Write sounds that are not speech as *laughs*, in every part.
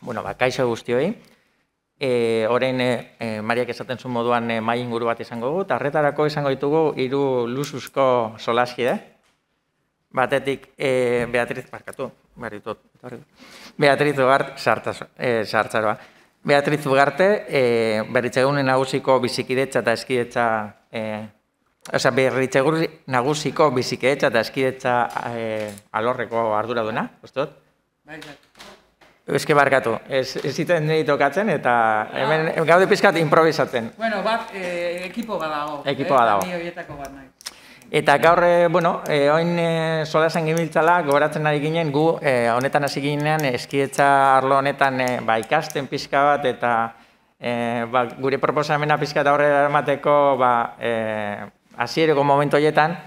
Bueno, ba, kaixo guztioi. E, orain e, e Mariak esaten zuen moduan e, mai inguru bat izango dugu, eta arretarako izango ditugu hiru luzuzko solaski, eh? Batetik, e, Beatriz, barkatu, barritut, barritut. Beatriz Ugart, e, sartzaro, Beatriz Ugarte, e, berritxegunen nagusiko bizikidetza eta eskidetza, e, Osa, berritxegur nagusiko bizikidetza eta eskidetza e, alorreko arduraduna, duna, ustot? Eske barkatu, ez, ziten tokatzen eta hemen gaude pizkat improvisatzen. Bueno, bat, eh, ekipo badago. Eh, ekipo badago. Eta gaur, eh, bueno, oin e, solasen goberatzen ari ginen, gu honetan hasi ginen, eskietza arlo honetan ba, ikasten pizka bat, eta ba, gure proposamena pizka eta horre armateko, ba, momentu horietan,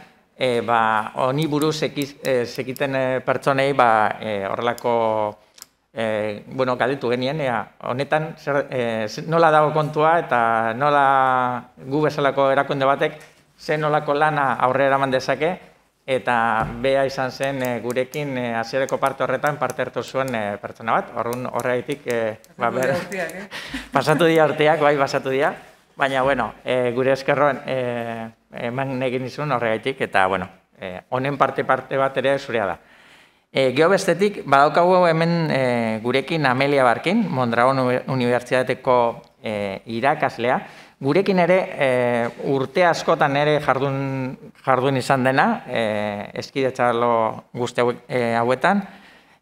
ba, honi buruz sekiten pertsonei, ba, horrelako eh bueno, galdetu genien ea honetan zer, eh, nola dago kontua eta nola gu bezalako erakunde batek ze nolako lana aurre eraman dezake eta bea izan zen eh, gurekin eh, hasierako parte horretan parte hartu zuen eh, pertsona bat. Orrun horregaitik e, ba ber. *laughs* Pasatu dia arteak, bai pasatu dia. Baina bueno, e, gure eskerroan e, eman egin dizun horregaitik eta bueno, honen parte parte bat ere zurea da. E, geo bestetik, badaukagu hemen e, gurekin Amelia Barkin, Mondragon Unibertsitateko e, irakaslea. Gurekin ere e, urte askotan ere jardun, jardun izan dena, e, txarlo guzti e, hauetan.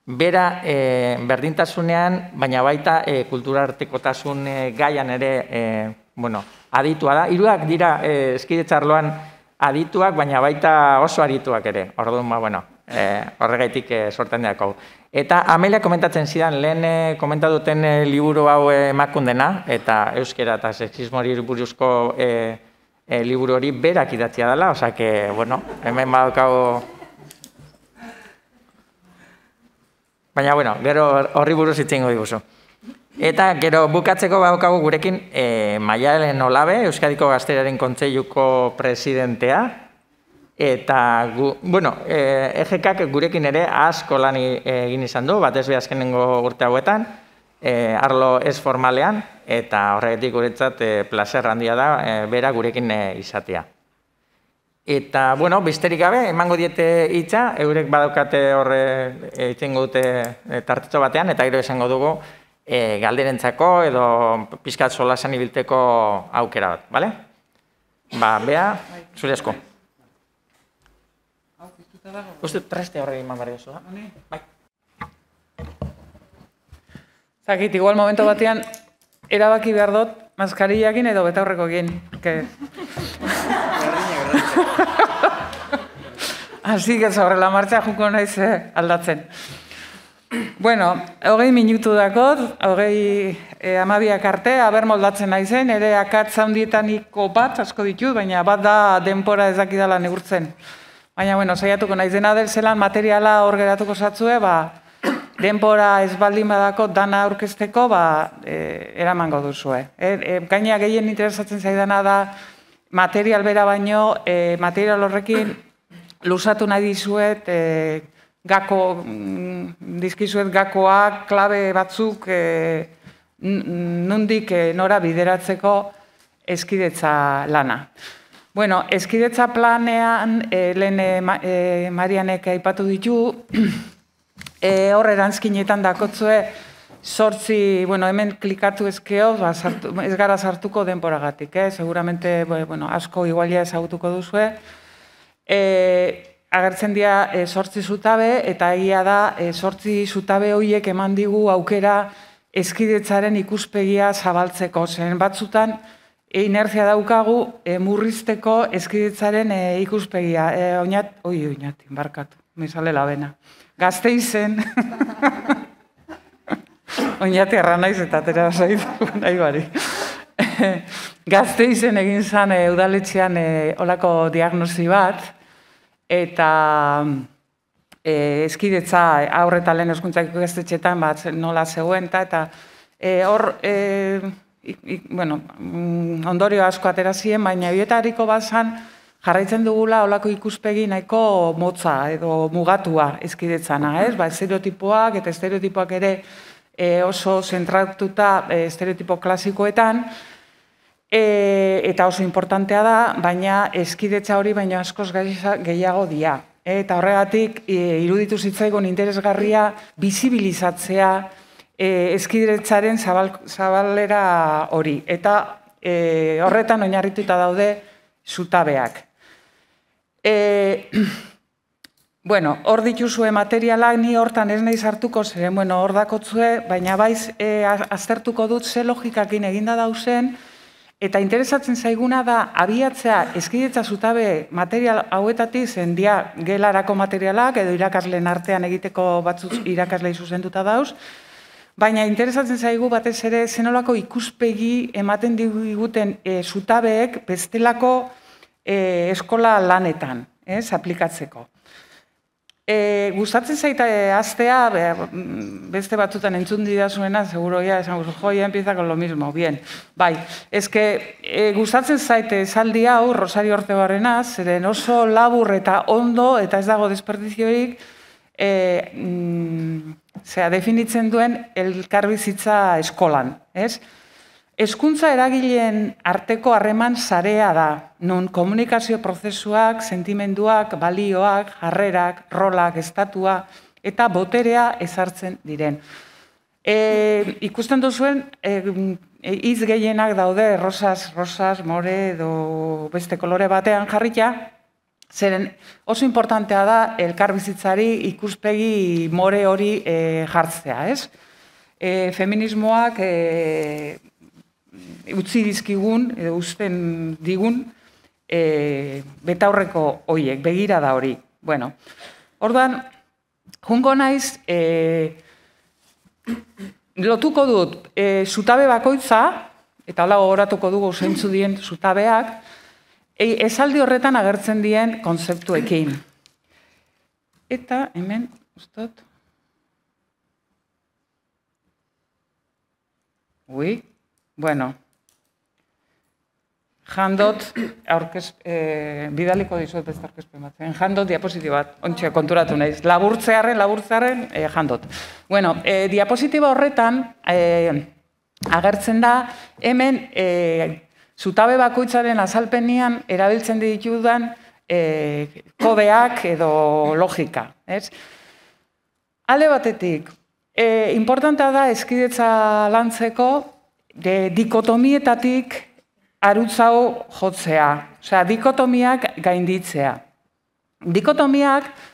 Bera e, berdintasunean, baina baita e, kulturartekotasun e, gaian ere e, bueno, aditua da. Iruak dira e, eskidetxarloan adituak, baina baita oso arituak ere. Orduan, ba, bueno, Eh, horregaitik eh, sortan dut. Eta Amelia komentatzen zidan, lehen eh, komentatuten liburu hau emakundena, eta euskera eta seksismo hori buruzko liburu hori berak idatzia dela, oza, que, bueno, hemen badukau... Baina, bueno, gero horri buruz itzen godi Eta, gero, bukatzeko badukau gurekin, Maialen Olabe, Euskadiko Gazteraren Kontseiluko presidentea, eta gu, bueno, eh gurekin ere asko lan egin izan du, bat ezbe azkenengo urte hauetan, e, arlo ez formalean eta horregatik guretzat eh placer handia da e, bera gurekin e, izatea. Eta bueno, besterik gabe emango diete hitza, eurek badaukate hor eh dute gut e, tartetxo batean eta gero esango dugu e, galderentzako edo pizkat solasan ibilteko aukera bat, Bale? Ba, bea, zure esko dago. treste horre iman barri eh? oso, da? Bai. Zagit, igual momento batean, erabaki behar dut, maskarillakin edo betaurreko egin. Que... Asi, gertz la joko juko naiz eh, aldatzen. Bueno, hogei minutu dakot, hogei e, eh, amabiak arte, haber moldatzen naizen, ere akatz handietaniko bat, asko ditut, baina bat da denpora ezakidala negurtzen. Baina, bueno, saiatuko naiz dena del zelan materiala hor geratuko zatzue, ba, denbora ez baldin badako dana aurkezteko, ba, e, eramango duzue. E, e, gehien interesatzen zaidana da material bera baino, e, material horrekin lusatu nahi dizuet, e, gako, mm, dizkizuet gakoak, klabe batzuk, e, nundik e, nora bideratzeko eskidetza lana. Bueno, eskidetza planean, e, lehen e, Marianek aipatu ditu, e, *clears throat* horre erantzkinetan dakotzue, sortzi, bueno, hemen klikatu ezkeo, ba, sartu, ez gara sartuko denporagatik, eh? seguramente, bueno, asko igualia ezagutuko duzue. E, agertzen dira e, sortzi zutabe, eta egia da, e, sortzi zutabe horiek eman digu aukera eskidetzaren ikuspegia zabaltzeko, zen batzutan, e, inertzia daukagu e, murrizteko eskiditzaren e, eh, ikuspegia. E, oinat, oi, oinat, inbarkatu, mesale labena. Gazte izen. *laughs* oinat erra naiz eta tera *laughs* nahi bari. *laughs* Gazte izen egin zan e, udaletxean e, olako diagnosi bat, eta e, eskidetza aurretalen eskuntzak gaztetxetan bat nola zegoen, eta, bueno, mm, ondorio asko aterazien, baina bietariko bazan jarraitzen dugula olako ikuspegi nahiko motza edo mugatua eskidetzana. okay. ez? Ba, eta estereotipoak ere e, oso zentratuta e, estereotipo klasikoetan, E, eta oso importantea da, baina eskidetza hori baino askoz gehiago dia. Eta horregatik e, iruditu zitzaigun interesgarria bizibilizatzea e, eh, eskidretzaren zabal, zabalera hori. Eta eh, horretan oinarrituta daude zutabeak. E, *clears throat* bueno, hor dituzue materiala, ni hortan ez nahi zartuko ziren, bueno, hor dakotzue, baina baiz aztertuko dut ze logikakin eginda dauzen, Eta interesatzen zaiguna da, abiatzea, eskiditza zutabe material hauetatik, zendia gelarako materialak, edo irakasleen artean egiteko batzuk irakaslei zuzenduta dauz, Baina interesatzen zaigu batez ere zenolako ikuspegi ematen diguten e, zutabeek bestelako e, eskola lanetan, ez, aplikatzeko. E, gustatzen zaita e, beste batzutan entzun dira zuena, seguro ya, esan guzu, empieza con lo mismo, bien. Bai, eske e, gustatzen zaite esaldi hau, Rosario Orte Barrena, zeren oso labur eta ondo, eta ez dago desperdiziorik, e, mm, zera, definitzen duen elkarbizitza eskolan. Ez? Eskuntza eragileen arteko harreman sarea da, non komunikazio prozesuak, sentimenduak, balioak, jarrerak, rolak, estatua eta boterea ezartzen diren. E, ikusten duzuen, e, e, iz gehienak daude, rosas, rosas, more, do, beste kolore batean jarrita, Zeren oso importantea da bizitzari ikuspegi more hori e, jartzea, ez? E, feminismoak e, utzi dizkigun, edo usten digun, e, betaurreko hoiek, begira da hori. Bueno, orduan, jungo naiz, e, lotuko dut, e, zutabe bakoitza, eta hala horatuko dugu zeintzu dien zutabeak, e, esaldi horretan agertzen dien konzeptuekin. Eta hemen, ustot, Ui, bueno, jandot, aurkez, e, bidaliko dizuet ez bat, jandot diapositiba ontsia konturatu naiz, laburtzearen, laburtzearen, e, jandot. Bueno, e, horretan agertzen da, hemen Zutabe bakoitzaren azalpenian erabiltzen ditudan e, eh, kodeak edo logika. Ez? Alde batetik, e, eh, importanta da eskidetza lantzeko de dikotomietatik arutzau jotzea. Osea, dikotomiak gainditzea. Dikotomiak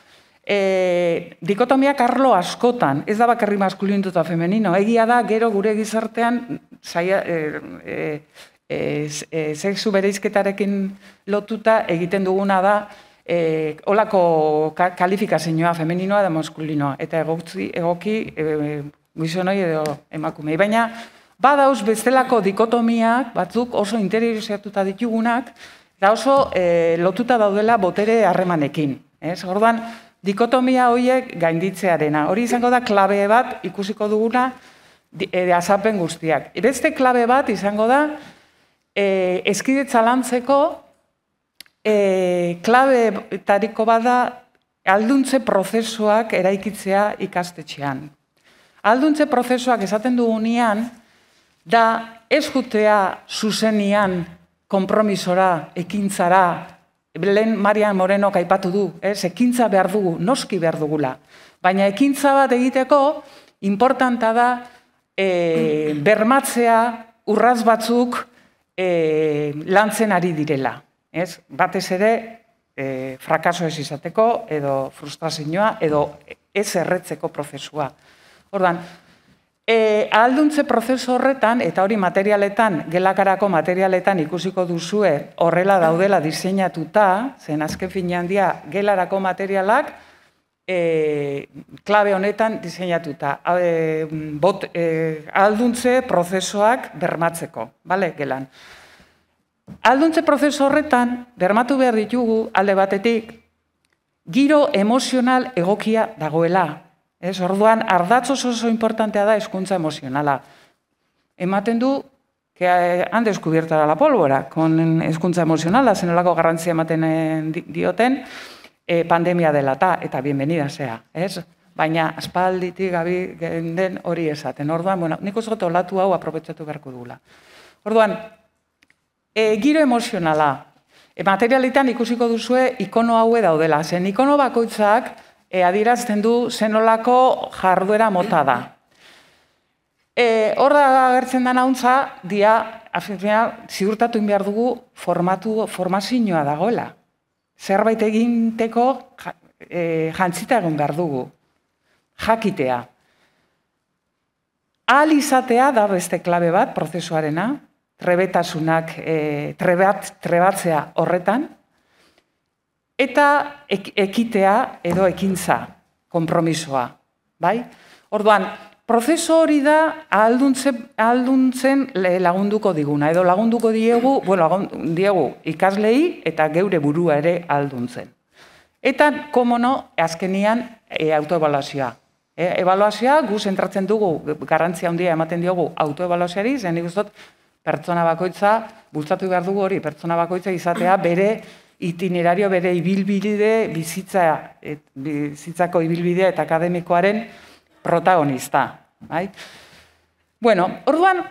E, dikotomiak arlo askotan, ez da bakarri maskulintu eta femenino, egia da, gero gure gizartean, saia, e, e, e, sexu bereizketarekin lotuta egiten duguna da e, olako kalifikazioa femeninoa da maskulinoa eta egoki egoki e, e, guizonoi edo emakumei, baina badauz bestelako dikotomiak batzuk oso interiorizatuta ditugunak da oso e, lotuta daudela botere harremanekin. Ez? Orduan, dikotomia horiek gainditzearena. Hori izango da klabe bat ikusiko duguna e, azapen guztiak. Beste klabe bat izango da, eh, eskidetza lantzeko eh, klabe tariko bada alduntze prozesuak eraikitzea ikastetxean. Alduntze prozesuak esaten dugunean, da ez jutea zuzenian kompromisora, ekintzara, Belen Marian Moreno aipatu du, ez, ekintza behar dugu, noski behar dugula. Baina ekintza bat egiteko, importanta da, e, bermatzea, urraz batzuk, e, lantzen ari direla. Ez? Batez ere, e, frakaso ez izateko, edo frustrazioa, edo ez erretzeko prozesua. Ordan, e, eh, ahalduntze prozesu horretan, eta hori materialetan, gelakarako materialetan ikusiko duzue horrela daudela diseinatuta, zen azken finean dia gelarako materialak, e, klabe honetan diseinatuta e, bot, e, alduntze prozesoak bermatzeko, bale, gelan. Alduntze prozeso horretan, bermatu behar ditugu alde batetik, giro emozional egokia dagoela. Ez, orduan, ardatzo oso importantea da eskuntza emozionala. Ematen du, que eh, han da la pólvora, con eskuntza emozionala, zenolako garrantzia ematen eh, dioten, e, pandemia dela ta, eta bienvenida zea, ez? Baina aspalditik gabi genden hori esaten. Orduan, bueno, nik uste olatu hau aprobetsatu beharko dugula. Orduan, e, giro emozionala, e, materialitan ikusiko duzue ikono haue daudela. Zen ikono bakoitzak e, adirazten du zenolako jarduera mota da. E, hor agertzen da nahuntza, dia, afirmea, ziurtatu behar dugu formatu, formazioa dagoela zerbait eginteko e, jantzita egon behar dugu. Jakitea. Al izatea da beste klabe bat prozesuarena, trebetasunak e, trebat, trebatzea horretan, eta ekitea edo ekintza, kompromisoa. Bai? Orduan, Prozeso hori da alduntzen, alduntzen lagunduko diguna, edo lagunduko diegu, *clears throat* bueno, diegu ikaslei eta geure burua ere alduntzen. Eta, komono, azkenian e, autoebaluazioa. E, Ebaluazioa gu zentratzen dugu, garantzia handia ematen diogu autoebaluazioari, zen nik pertsona bakoitza, bultzatu behar dugu hori, pertsona bakoitza izatea bere itinerario, bere ibilbide, bizitza, bizitzako ibilbidea eta akademikoaren protagonista. Bai? Bueno, orduan,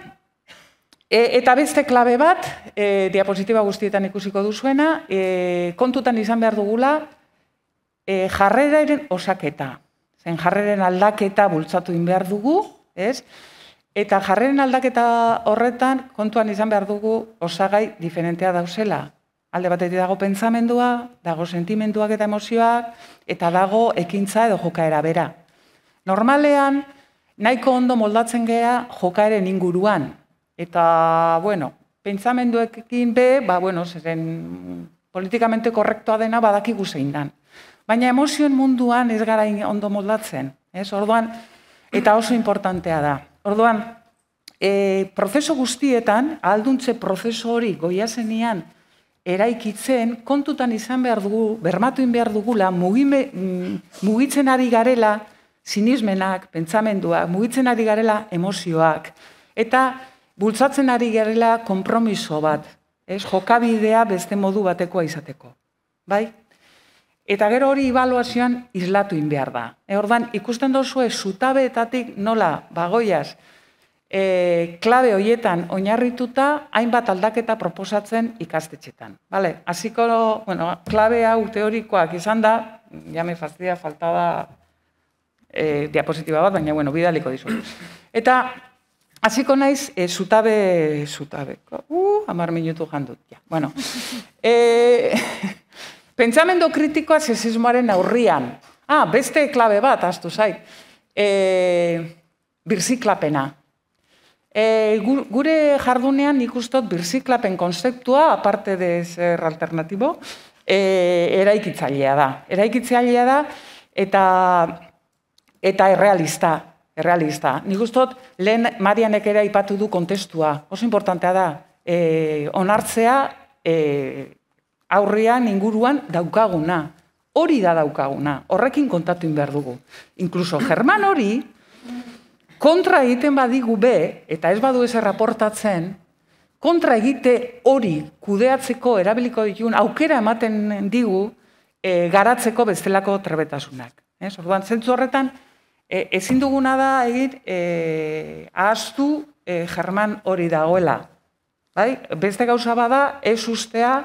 e, eta beste klabe bat, e, diapositiba guztietan ikusiko duzuena, e, kontutan izan behar dugula, e, jarreraren osaketa. Zen jarreren aldaketa bultzatu in behar dugu, ez? Eta jarreren aldaketa horretan kontuan izan behar dugu osagai diferentea dauzela. Alde batetik dago pentsamendua, dago sentimenduak eta emozioak, eta dago ekintza edo jokaera bera. Normalean, nahiko ondo moldatzen gea jokaren inguruan. Eta, bueno, pentsamenduekin be, ba, bueno, zeren politikamente korrektua dena badaki zein dan. Baina emozioen munduan ez gara ondo moldatzen. Ez? Orduan, eta oso importantea da. Orduan, e, prozeso guztietan, alduntze prozeso hori goiazenian, eraikitzen, kontutan izan behar dugu, bermatuin behar dugula, mugime, mm, mugitzen ari garela, sinismenak, pentsamenduak, mugitzen ari garela emozioak, eta bultzatzen ari garela konpromiso bat, ez, jokabidea beste modu batekoa izateko. Bai? Eta gero hori ibaluazioan islatu in behar da. E, ordan, ikusten dozue zutabeetatik nola bagoiaz e, klabe hoietan oinarrituta hainbat aldaketa proposatzen ikastetxetan. Vale, hasiko, bueno, klabe hau teorikoak izan da, jame me fastidia faltada e, diapositiba bat, baina, bueno, bidaliko dizu. Eta, hasiko naiz, e, zutabe, zutabe, uh, amar minutu jandut, ja, bueno. E, eh, pentsamendo kritikoa sexismoaren aurrian. Ah, beste klabe bat, astu zait. E, birziklapena. E, gure jardunean ikustot birziklapen konzeptua, aparte de zer alternatibo, e, eraikitzailea da. Eraikitzailea da, eta eta errealista, errealista. Nik gustot lehen Marianek ere aipatu du kontestua. Oso importantea da, e, onartzea e, aurrean inguruan daukaguna. Hori da daukaguna, horrekin kontatu behar dugu. Inkluso, German hori, kontra egiten badigu be, eta ez badu ez erraportatzen, kontra egite hori kudeatzeko erabiliko ditun aukera ematen digu e, garatzeko bestelako trebetasunak. Eh, orduan, zentzu horretan, e, ezin duguna da egit e, ahaztu e, german hori dagoela. Bai? Beste gauza bada ez ustea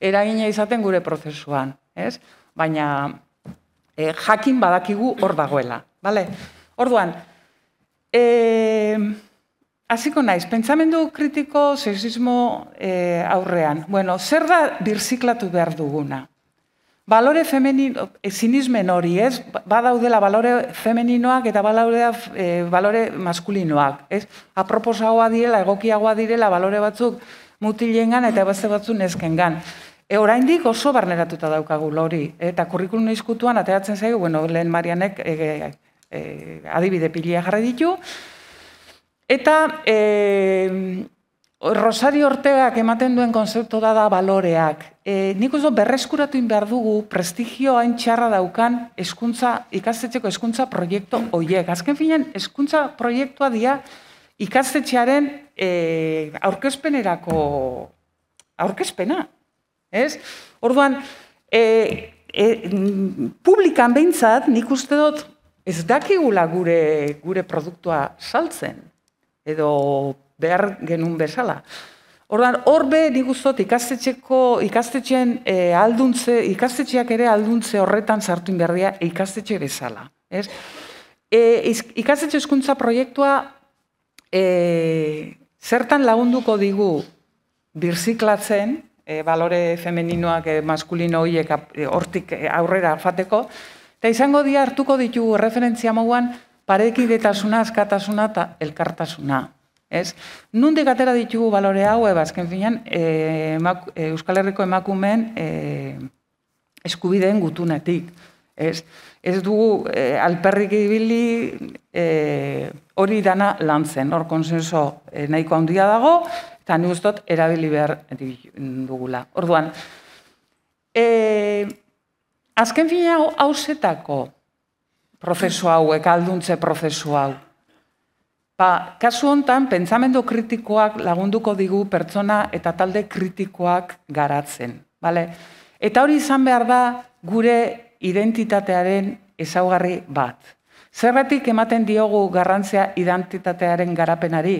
eragina izaten gure prozesuan. Ez? Baina e, jakin badakigu hor dagoela. Bale? Orduan, e, aziko naiz, pentsamendu kritiko sexismo e, aurrean. Bueno, zer da birziklatu behar duguna? balore femenino, zinismen eh, hori, ez? Ba, badaudela balore femeninoak eta balaudea e, eh, balore maskulinoak, ez? Aproposagoa direla, egokiagoa direla, balore batzuk mutilengan eta beste batzu neskengan. E, oraindik oso barneratuta daukagu hori, eta kurrikulum nahizkutuan ateratzen zaigu, bueno, lehen Marianek e, adibide pilia jarra ditu, eta e, Rosario Ortegak ematen duen konzeptu da da baloreak. E, nik uste berreskuratu behar dugu prestigio hain daukan eskuntza, ikastetxeko eskuntza proiektu hoiek. Azken finean, eskuntza proiektua dia ikastetxearen e, aurkezpenerako aurkezpena. Ez? Orduan, e, e, publikan behintzat, nik uste dut, ez dakigula gure, gure produktua saltzen. Edo behar genun bezala. Ordan horbe diguztot ikastetxeko ikastetxean e, eh, alduntze ikastetxeak ere alduntze horretan sartu berdia ikastetxe bezala, ez? E, ikastetxe hizkuntza proiektua e, zertan lagunduko digu birziklatzen e, balore femeninoak e, maskulino hoiek e, hortik e, aurrera alfateko, eta izango dira hartuko ditugu referentzia moguan parekidetasuna, askatasuna eta elkartasuna. Ez? Nundik atera ditugu balore hau, azken finean, e, eh, emak, eh, Euskal Herriko emakumen e, eh, eskubideen gutunetik. Ez, ez dugu e, alperrik ibili hori dana lan hor konsenso nahiko handia dago, eta ni guztot erabili behar dugula. Orduan, e, azken finean hausetako prozesu hau, ekalduntze prozesu hau, Ba, kasu hontan, pentsamendu kritikoak lagunduko digu pertsona eta talde kritikoak garatzen. Bale? Eta hori izan behar da gure identitatearen ezaugarri bat. Zerretik ematen diogu garrantzia identitatearen garapenari?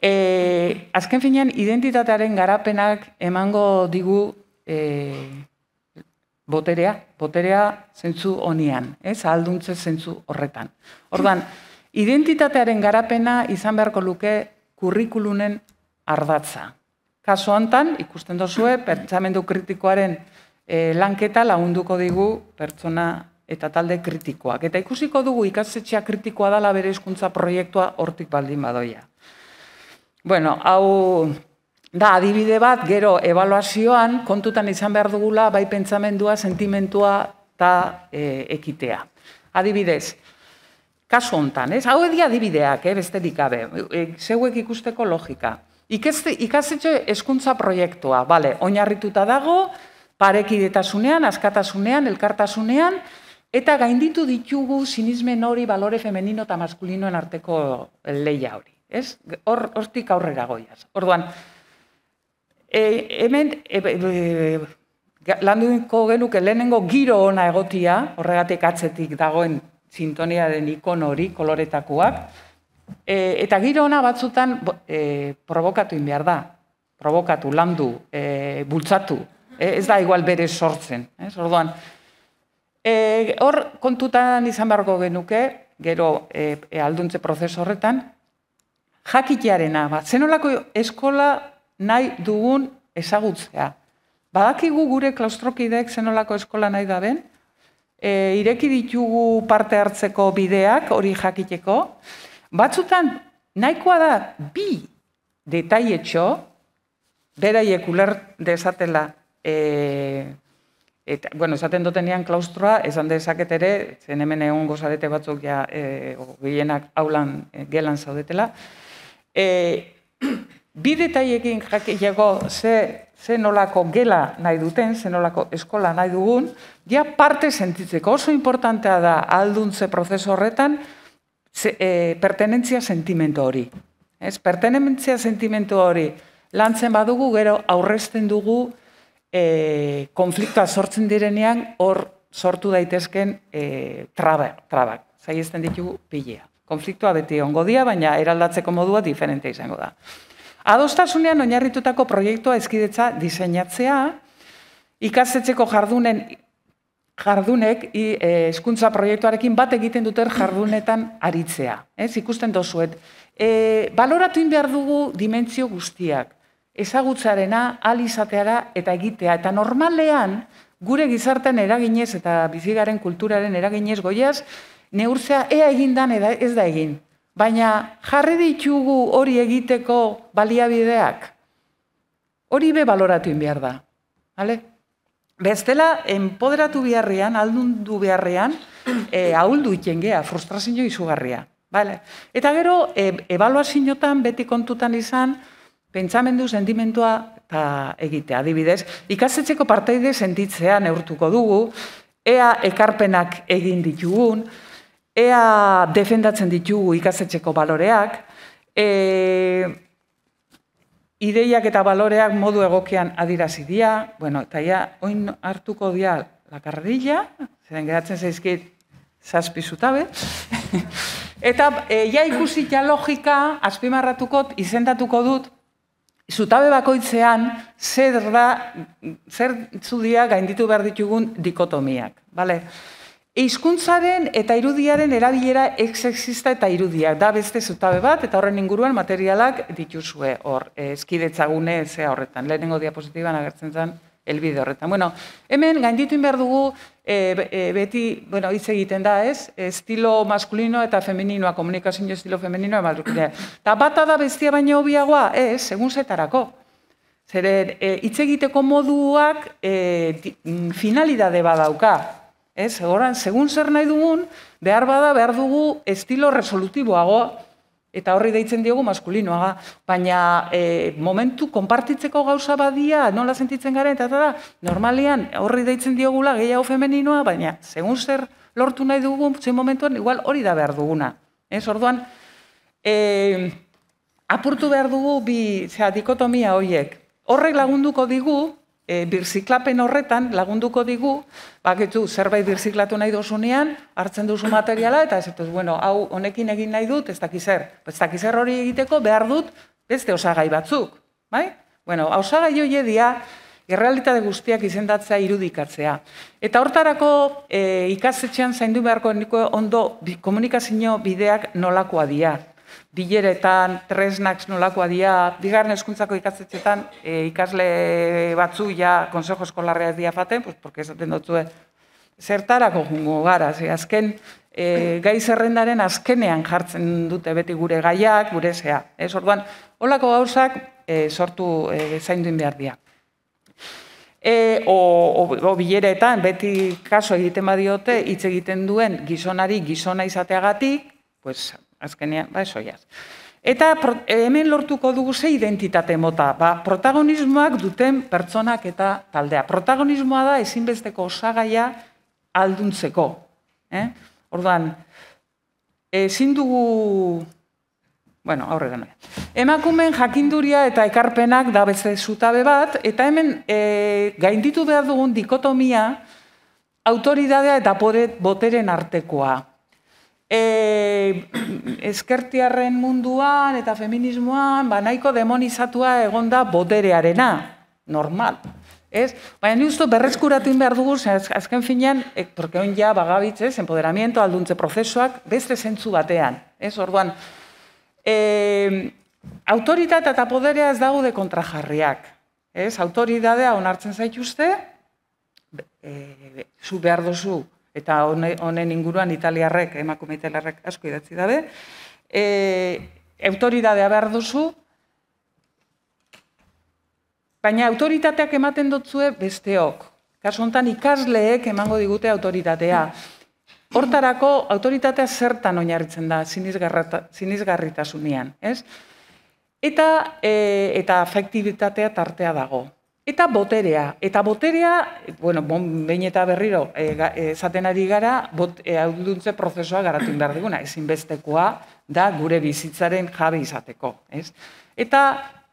E, azken finean, identitatearen garapenak emango digu e, boterea, boterea zentzu honean, ez, alduntze zentzu horretan. Ordan identitatearen garapena izan beharko luke kurrikulunen ardatza. Kaso hontan ikusten duzue, pertsamendu kritikoaren eh, lanketa lagunduko digu pertsona eta talde kritikoak. Eta ikusiko dugu ikastetxea kritikoa dala bere hizkuntza proiektua hortik baldin badoia. Bueno, hau da adibide bat gero evaluazioan kontutan izan behar dugula bai pentsamendua, sentimentua eta eh, ekitea. Adibidez, kasu hontan, ez? Hau edia dibideak, eh, beste dikabe, e, zeuek ikusteko logika. Ikeste, ikastetxe eskuntza proiektua, bale, oinarrituta dago, parekidetasunean, askatasunean, elkartasunean, eta gainditu ditugu sinismen hori balore femenino eta maskulinoen arteko leia hori. Ez? Hor, hortik aurrera goiaz. Orduan, e, hemen, e, e, e, landuko genuke lehenengo giro ona egotia, horregatik atzetik dagoen sintoniaren ikon hori, koloretakoak. E, eta giro ona batzutan e, provokatu in behar da. Provokatu, landu, e, bultzatu. E, ez da igual bere sortzen. Ez? e, hor kontutan izan beharko genuke, gero e, e alduntze prozesu horretan, jakitearena bat, zenolako eskola nahi dugun ezagutzea. Badakigu gure klaustrokideek zenolako eskola nahi da ben, e, ireki ditugu parte hartzeko bideak hori jakiteko. Batzutan, nahikoa da bi detaietxo, beraiek uler dezatela, e, eta, bueno, esaten dutenean klaustroa, esan dezaket ere, zen hemen egon gozarete batzuk ja, e, o, gehienak haulan e, gelan zaudetela, e, *clears throat* bi detaiekin jakiteko ze nolako gela nahi duten, nolako eskola nahi dugun, ja parte sentitzeko oso importantea da alduntze prozes horretan ze, eh, pertenentzia sentimento hori. Ez, pertenentzia sentimento hori lantzen badugu, gero aurrezten dugu e, konfliktua sortzen direnean hor sortu daitezken e, eh, traba, trabak. ezten ditugu pilea. Konfliktua beti ongo dira, baina eraldatzeko modua diferente izango da. Adostasunean oinarritutako proiektua ezkidetza diseinatzea, ikastetzeko jardunen jardunek e, hezkuntza proiektuarekin bat egiten duten jardunetan aritzea. Ez, ikusten dozuet. E, baloratu behar dugu dimentsio guztiak. Ezagutzarena, alizateara eta egitea. Eta normalean, gure gizartean eraginez eta bizigaren kulturaren eraginez goiaz, neurtzea ea egindan eda, ez da egin. Baina jarri ditugu hori egiteko baliabideak. Hori be baloratu behar da. Hale? Bestela, enpoderatu beharrean, aldundu beharrean, e, ahuldu itxengea, frustrazio izugarria. Vale. Eta gero, e, ebaluazinotan, beti kontutan izan, pentsamendu sentimentua eta egite, adibidez. Ikastetxeko parteide sentitzean neurtuko dugu, ea ekarpenak egin ditugun, ea defendatzen ditugu ikastetxeko baloreak, e, ideiak eta baloreak modu egokean adirazi dira, bueno, eta oin hartuko dira la karrilla, zeren geratzen zaizkit, zazpi zutabe, *laughs* eta e, ja ikusi ja logika, azpimarratukot izendatuko dut, zutabe bakoitzean, zer da, zer zudia gainditu behar ditugun dikotomiak, bale? Hizkuntzaren eta irudiaren erabilera ex eta irudia. Da beste zutabe bat, eta horren inguruan materialak dituzue hor, eskidetzagune ze eh, horretan. Lehenengo diapositiban agertzen zen elbide horretan. Bueno, hemen gaindituen behar dugu, eh, eh, beti, bueno, hitz egiten da, ez? Estilo maskulino eta femeninoa, komunikazio estilo femeninoa, emadrukile. Ta bata da bestia baino hobiagoa, ez, segun zetarako. Zeren, hitz egiteko moduak e, finalidade badauka, Ez, egoran, segun zer nahi dugun, behar bada behar dugu estilo resolutiboagoa, eta horri deitzen diogu maskulinoaga, baina e, momentu konpartitzeko gauza badia, nola sentitzen garen, eta da, normalian horri deitzen diogula gehiago femeninoa, baina segun zer lortu nahi dugun, zein momentuan, igual hori da behar duguna. Ez, orduan, e, apurtu behar dugu bi, zera, dikotomia horiek. Horrek lagunduko digu, e, birziklapen horretan lagunduko digu, baketu zerbait birziklatu nahi dosunean, hartzen duzu materiala eta ez bueno, hau honekin egin nahi dut, ez dakiz ez dakiz hori egiteko behar dut beste osagai batzuk, bai? Bueno, osagai joie dia, Errealitate guztiak izendatzea irudikatzea. Eta hortarako e, ikastetxean zaindu beharko ondo komunikazio bideak nolakoa dira bileretan, tresnak nolakoa dia, bigarren eskuntzako ikastetxetan, e, eh, ikasle batzu ja konsejo eskolarrea ez pues, porque esaten dutzu, zertarako jungo gara, ze, azken, e, gai zerrendaren azkenean jartzen dute beti gure gaiak, gure zea. Ez orduan, holako gauzak e, sortu e, behar dia. E, o, o, o beti kaso egiten badiote, hitz egiten duen gizonari gizona izateagatik, pues, azkenean, ba, Eta hemen lortuko dugu ze identitate mota, ba, protagonismoak duten pertsonak eta taldea. Protagonismoa da ezinbesteko osagaia alduntzeko. Eh? Orduan, ezin dugu bueno, aurre Emakumen jakinduria eta ekarpenak da beste zutabe bat, eta hemen eh, gainditu behar dugun dikotomia autoridadea eta pore boteren artekoa e, eskertiarren munduan eta feminismoan, ba, nahiko demonizatua egonda boterearena, normal. Ez? Baina nire usto berrezkuratu behar dugu, azken finean, e, porque hon ja bagabitz, ez, empoderamiento, alduntze prozesuak, beste zentzu batean. Ez, orduan, e, autoritate eta poderea ez daude kontrajarriak. Ez, autoridadea onartzen zaituzte, e, zu behar dozu, eta honen inguruan italiarrek, emakume italiarrek asko idatzi dabe, e, behar duzu, baina autoritateak ematen dutzue besteok. Kasu honetan ikasleek emango digute autoritatea. Hortarako autoritatea zertan oinarritzen da sinizgarritasunean, ez? Eta e, eta afektibitatea tartea dago. Eta boterea. Eta boterea, bueno, bon, behin eta berriro, eh, esaten ari gara, bot, e, prozesua garatu behar duguna. Ezinbestekoa da gure bizitzaren jabe izateko. Ez? Eta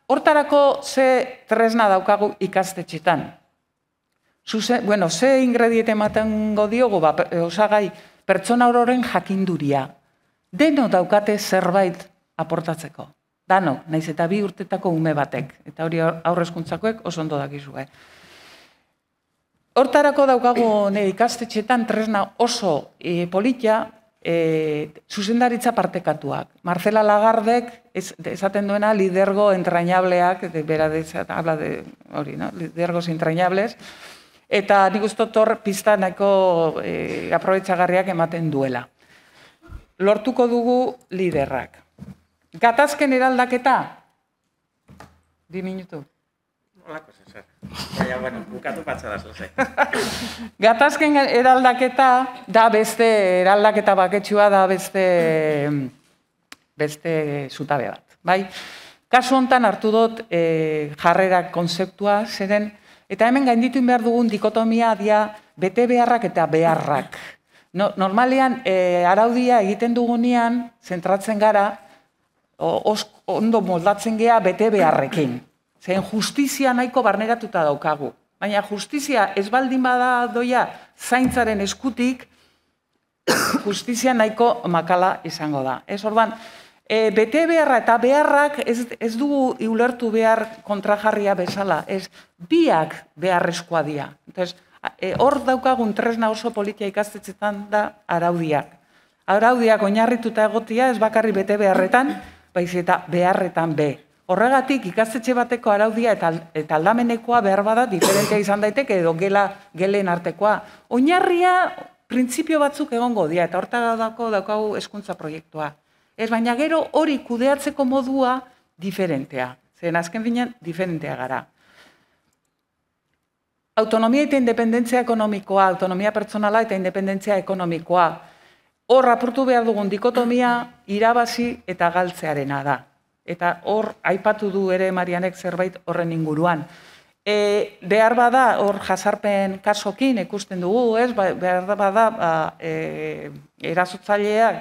hortarako ze tresna daukagu ikastetxetan. Zuse, bueno, ze ingrediete ematen godiogu, ba, osagai, pertsona hororen jakinduria. Deno daukate zerbait aportatzeko dano, naiz eta bi urtetako ume batek, eta hori aurrezkuntzakoek oso ondo dakizu, eh. Hortarako daukagu nire ikastetxetan tresna oso e, politia, e, zuzendaritza partekatuak. Marcela Lagardek esaten duena lidergo entrainableak, de, bera habla de, hori, no? lidergos entrainables, eta nik usto tor pizta nahiko e, aprobetsagarriak ematen duela. Lortuko dugu liderrak. Gatazken eraldaketa. Di minutu. Olako zezak. Baina, bueno, bukatu patza da zezak. *laughs* Gatazken eraldaketa da beste eraldaketa baketxua da beste beste zutabe bat. Bai? Kasu hontan hartu dut e, jarrera konzeptua zeren eta hemen gainditu behar dugun dikotomia dia bete beharrak eta beharrak. No, normalean e, araudia egiten dugunean zentratzen gara ondo moldatzen gea bete beharrekin. Zein justizia nahiko barnegatuta daukagu. Baina justizia ez baldin bada doia zaintzaren eskutik, justizia nahiko makala izango da. Ez orban, e, bete eta beharrak ez, ez dugu iulertu behar kontrajarria bezala. Ez biak beharrezkoa dia. E, hor daukagun tresna oso politia ikastetzen da araudiak. Araudiak oinarrituta egotia ez bakarri bete beharretan, baiz eta beharretan be. Horregatik ikastetxe bateko araudia eta eta aldamenekoa behar bada diferentea izan daiteke edo gela gelen artekoa. Oinarria printzipio batzuk egongo dira eta horta dako daukagu hezkuntza proiektua. Ez baina gero hori kudeatzeko modua diferentea. Zen azken finean diferentea gara. Autonomia eta independentzia ekonomikoa, autonomia pertsonala eta independentzia ekonomikoa hor apurtu behar dugun dikotomia irabazi eta galtzearena da. Eta hor aipatu du ere Marianek zerbait horren inguruan. E, behar bada, hor jazarpen kasokin ikusten dugu, ez? Ba, behar bada, ba, e, erazutzaileak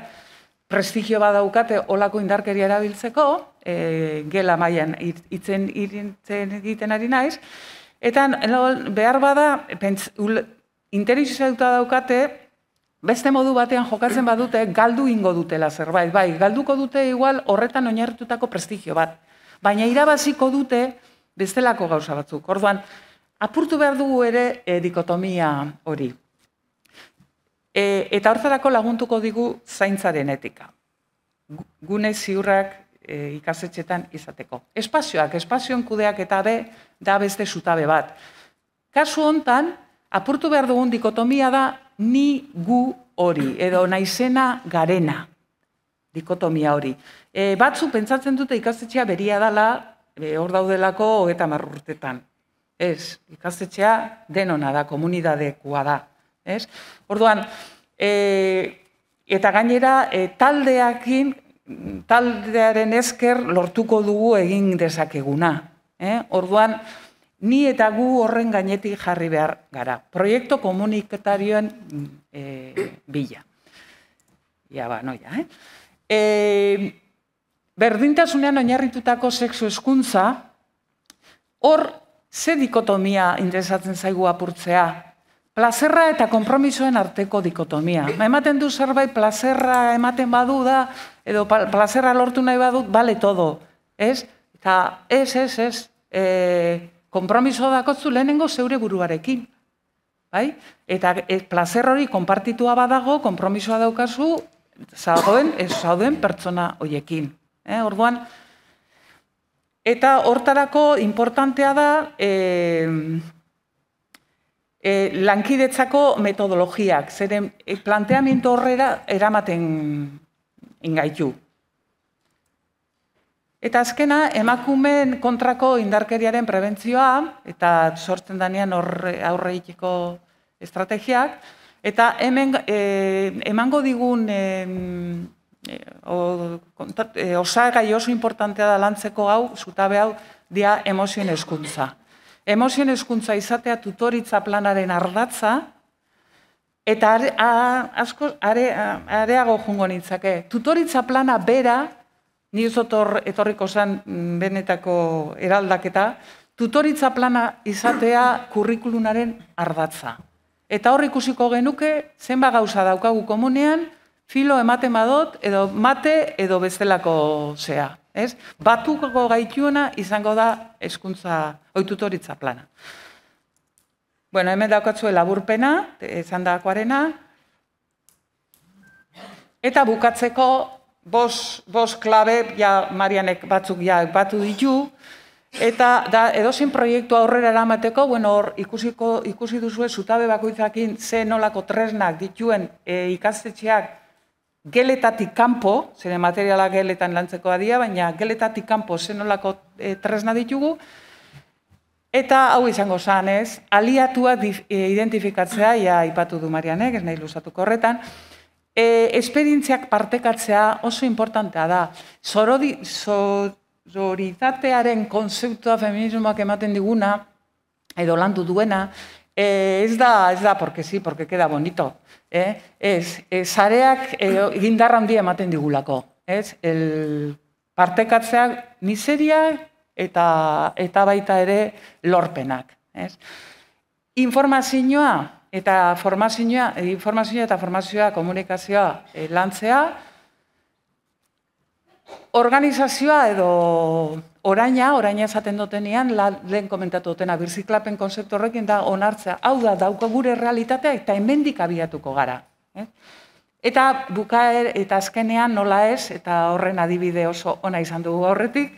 prestigio badaukate olako indarkeria erabiltzeko, e, gela maian itzen, itzen egiten ari naiz, eta behar bada, pentsa, daukate, Beste modu batean jokatzen badute galdu ingo dutela zerbait, bai, galduko dute igual horretan oinarritutako prestigio bat. Baina irabaziko dute bestelako gauza batzuk. Orduan, apurtu behar dugu ere e, dikotomia hori. E, eta horretarako laguntuko digu zaintzaren etika. Gune ziurrak e, ikasetxetan izateko. Espazioak, espazioen kudeak eta be, da beste zutabe bat. Kasu hontan, apurtu behar dugun dikotomia da ni gu hori, edo naizena garena, dikotomia hori. E, batzu pentsatzen dute ikastetxea beria dala, e, hor daudelako eta marrurtetan. Ez, ikastetxea denona da, komunidadekua da. Ez? Orduan, e, eta gainera e, taldeakin, taldearen esker lortuko dugu egin dezakeguna. Eh? Orduan, ni eta gu horren gainetik jarri behar gara. Proiektu komunikatarioen e, eh, bila. Ia, ba, noia, eh? E, berdintasunean oinarritutako sexu eskuntza, hor ze dikotomia interesatzen zaigu apurtzea. Plazerra eta konpromisoen arteko dikotomia. ematen du zerbait plazerra ematen badu da, edo plazerra lortu nahi badut, bale todo. Ez? Eta ez, ez, ez. E, Konpromiso dakotzu lehenengo zeure buruarekin. Bai? Eta e, placer hori konpartitua badago, konpromisoa daukazu, zagoen, ez zauden pertsona hoiekin. Eh, orduan, eta hortarako importantea da, e, e, lankidetzako metodologiak, zeren e, planteamintu horrera eramaten ingaitu. Eta azkena, emakumen kontrako indarkeriaren prebentzioa, eta sortzen danean aurreikiko estrategiak, eta hemen e, emango digun e, e, osagai oso importantea da lantzeko gau, zutabe hau, dia emozion eskuntza. Emozion eskuntza izatea tutoritza planaren ardatza, eta areago jungo nintzake, tutoritza plana bera Ni zotor etorriko zen mm, benetako eraldaketa, tutoritza plana izatea kurrikulunaren ardatza. Eta hor ikusiko genuke, zenba gauza daukagu komunean, filo emate badot, edo mate edo bestelako zea. Ez? Batuko gaituena izango da eskuntza, oi tutoritza plana. Bueno, hemen daukatzu elaburpena, esan dakoarena. Eta bukatzeko bos, bos klabe, ja Marianek batzuk batu ditu, eta da, edozein proiektu aurrera eramateko, bueno, hor, ikusiko, ikusi duzu zutabe bakoizakin, ze nolako tresnak dituen e, ikastetxeak geletatik kanpo, zene materiala geletan lantzeko adia, baina geletatik kanpo ze nolako e, tresna ditugu, Eta hau izango zanez, aliatua e, identifikatzea, ja ipatu du Marianek, ez nahi luzatuko horretan, e, esperientziak partekatzea oso importantea da. Zorodi, konzeptua feminismoak ematen diguna, edo landu duena, e, ez da, ez da, porque sí, porque queda bonito. Eh? Ez, zareak e, gindarra e, handia ematen digulako. Ez, el partekatzea miseria eta, eta baita ere lorpenak. Ez. Informazioa, eta formazioa, informazioa eta formazioa komunikazioa e, lantzea, organizazioa edo oraina, oraina esaten dutenean, lehen komentatu dutena, birziklapen konzeptu horrekin da onartzea, hau da, dauka gure realitatea eta hemendik abiatuko gara. Eh? Eta bukaer eta azkenean nola ez, eta horren adibide oso ona izan dugu horretik,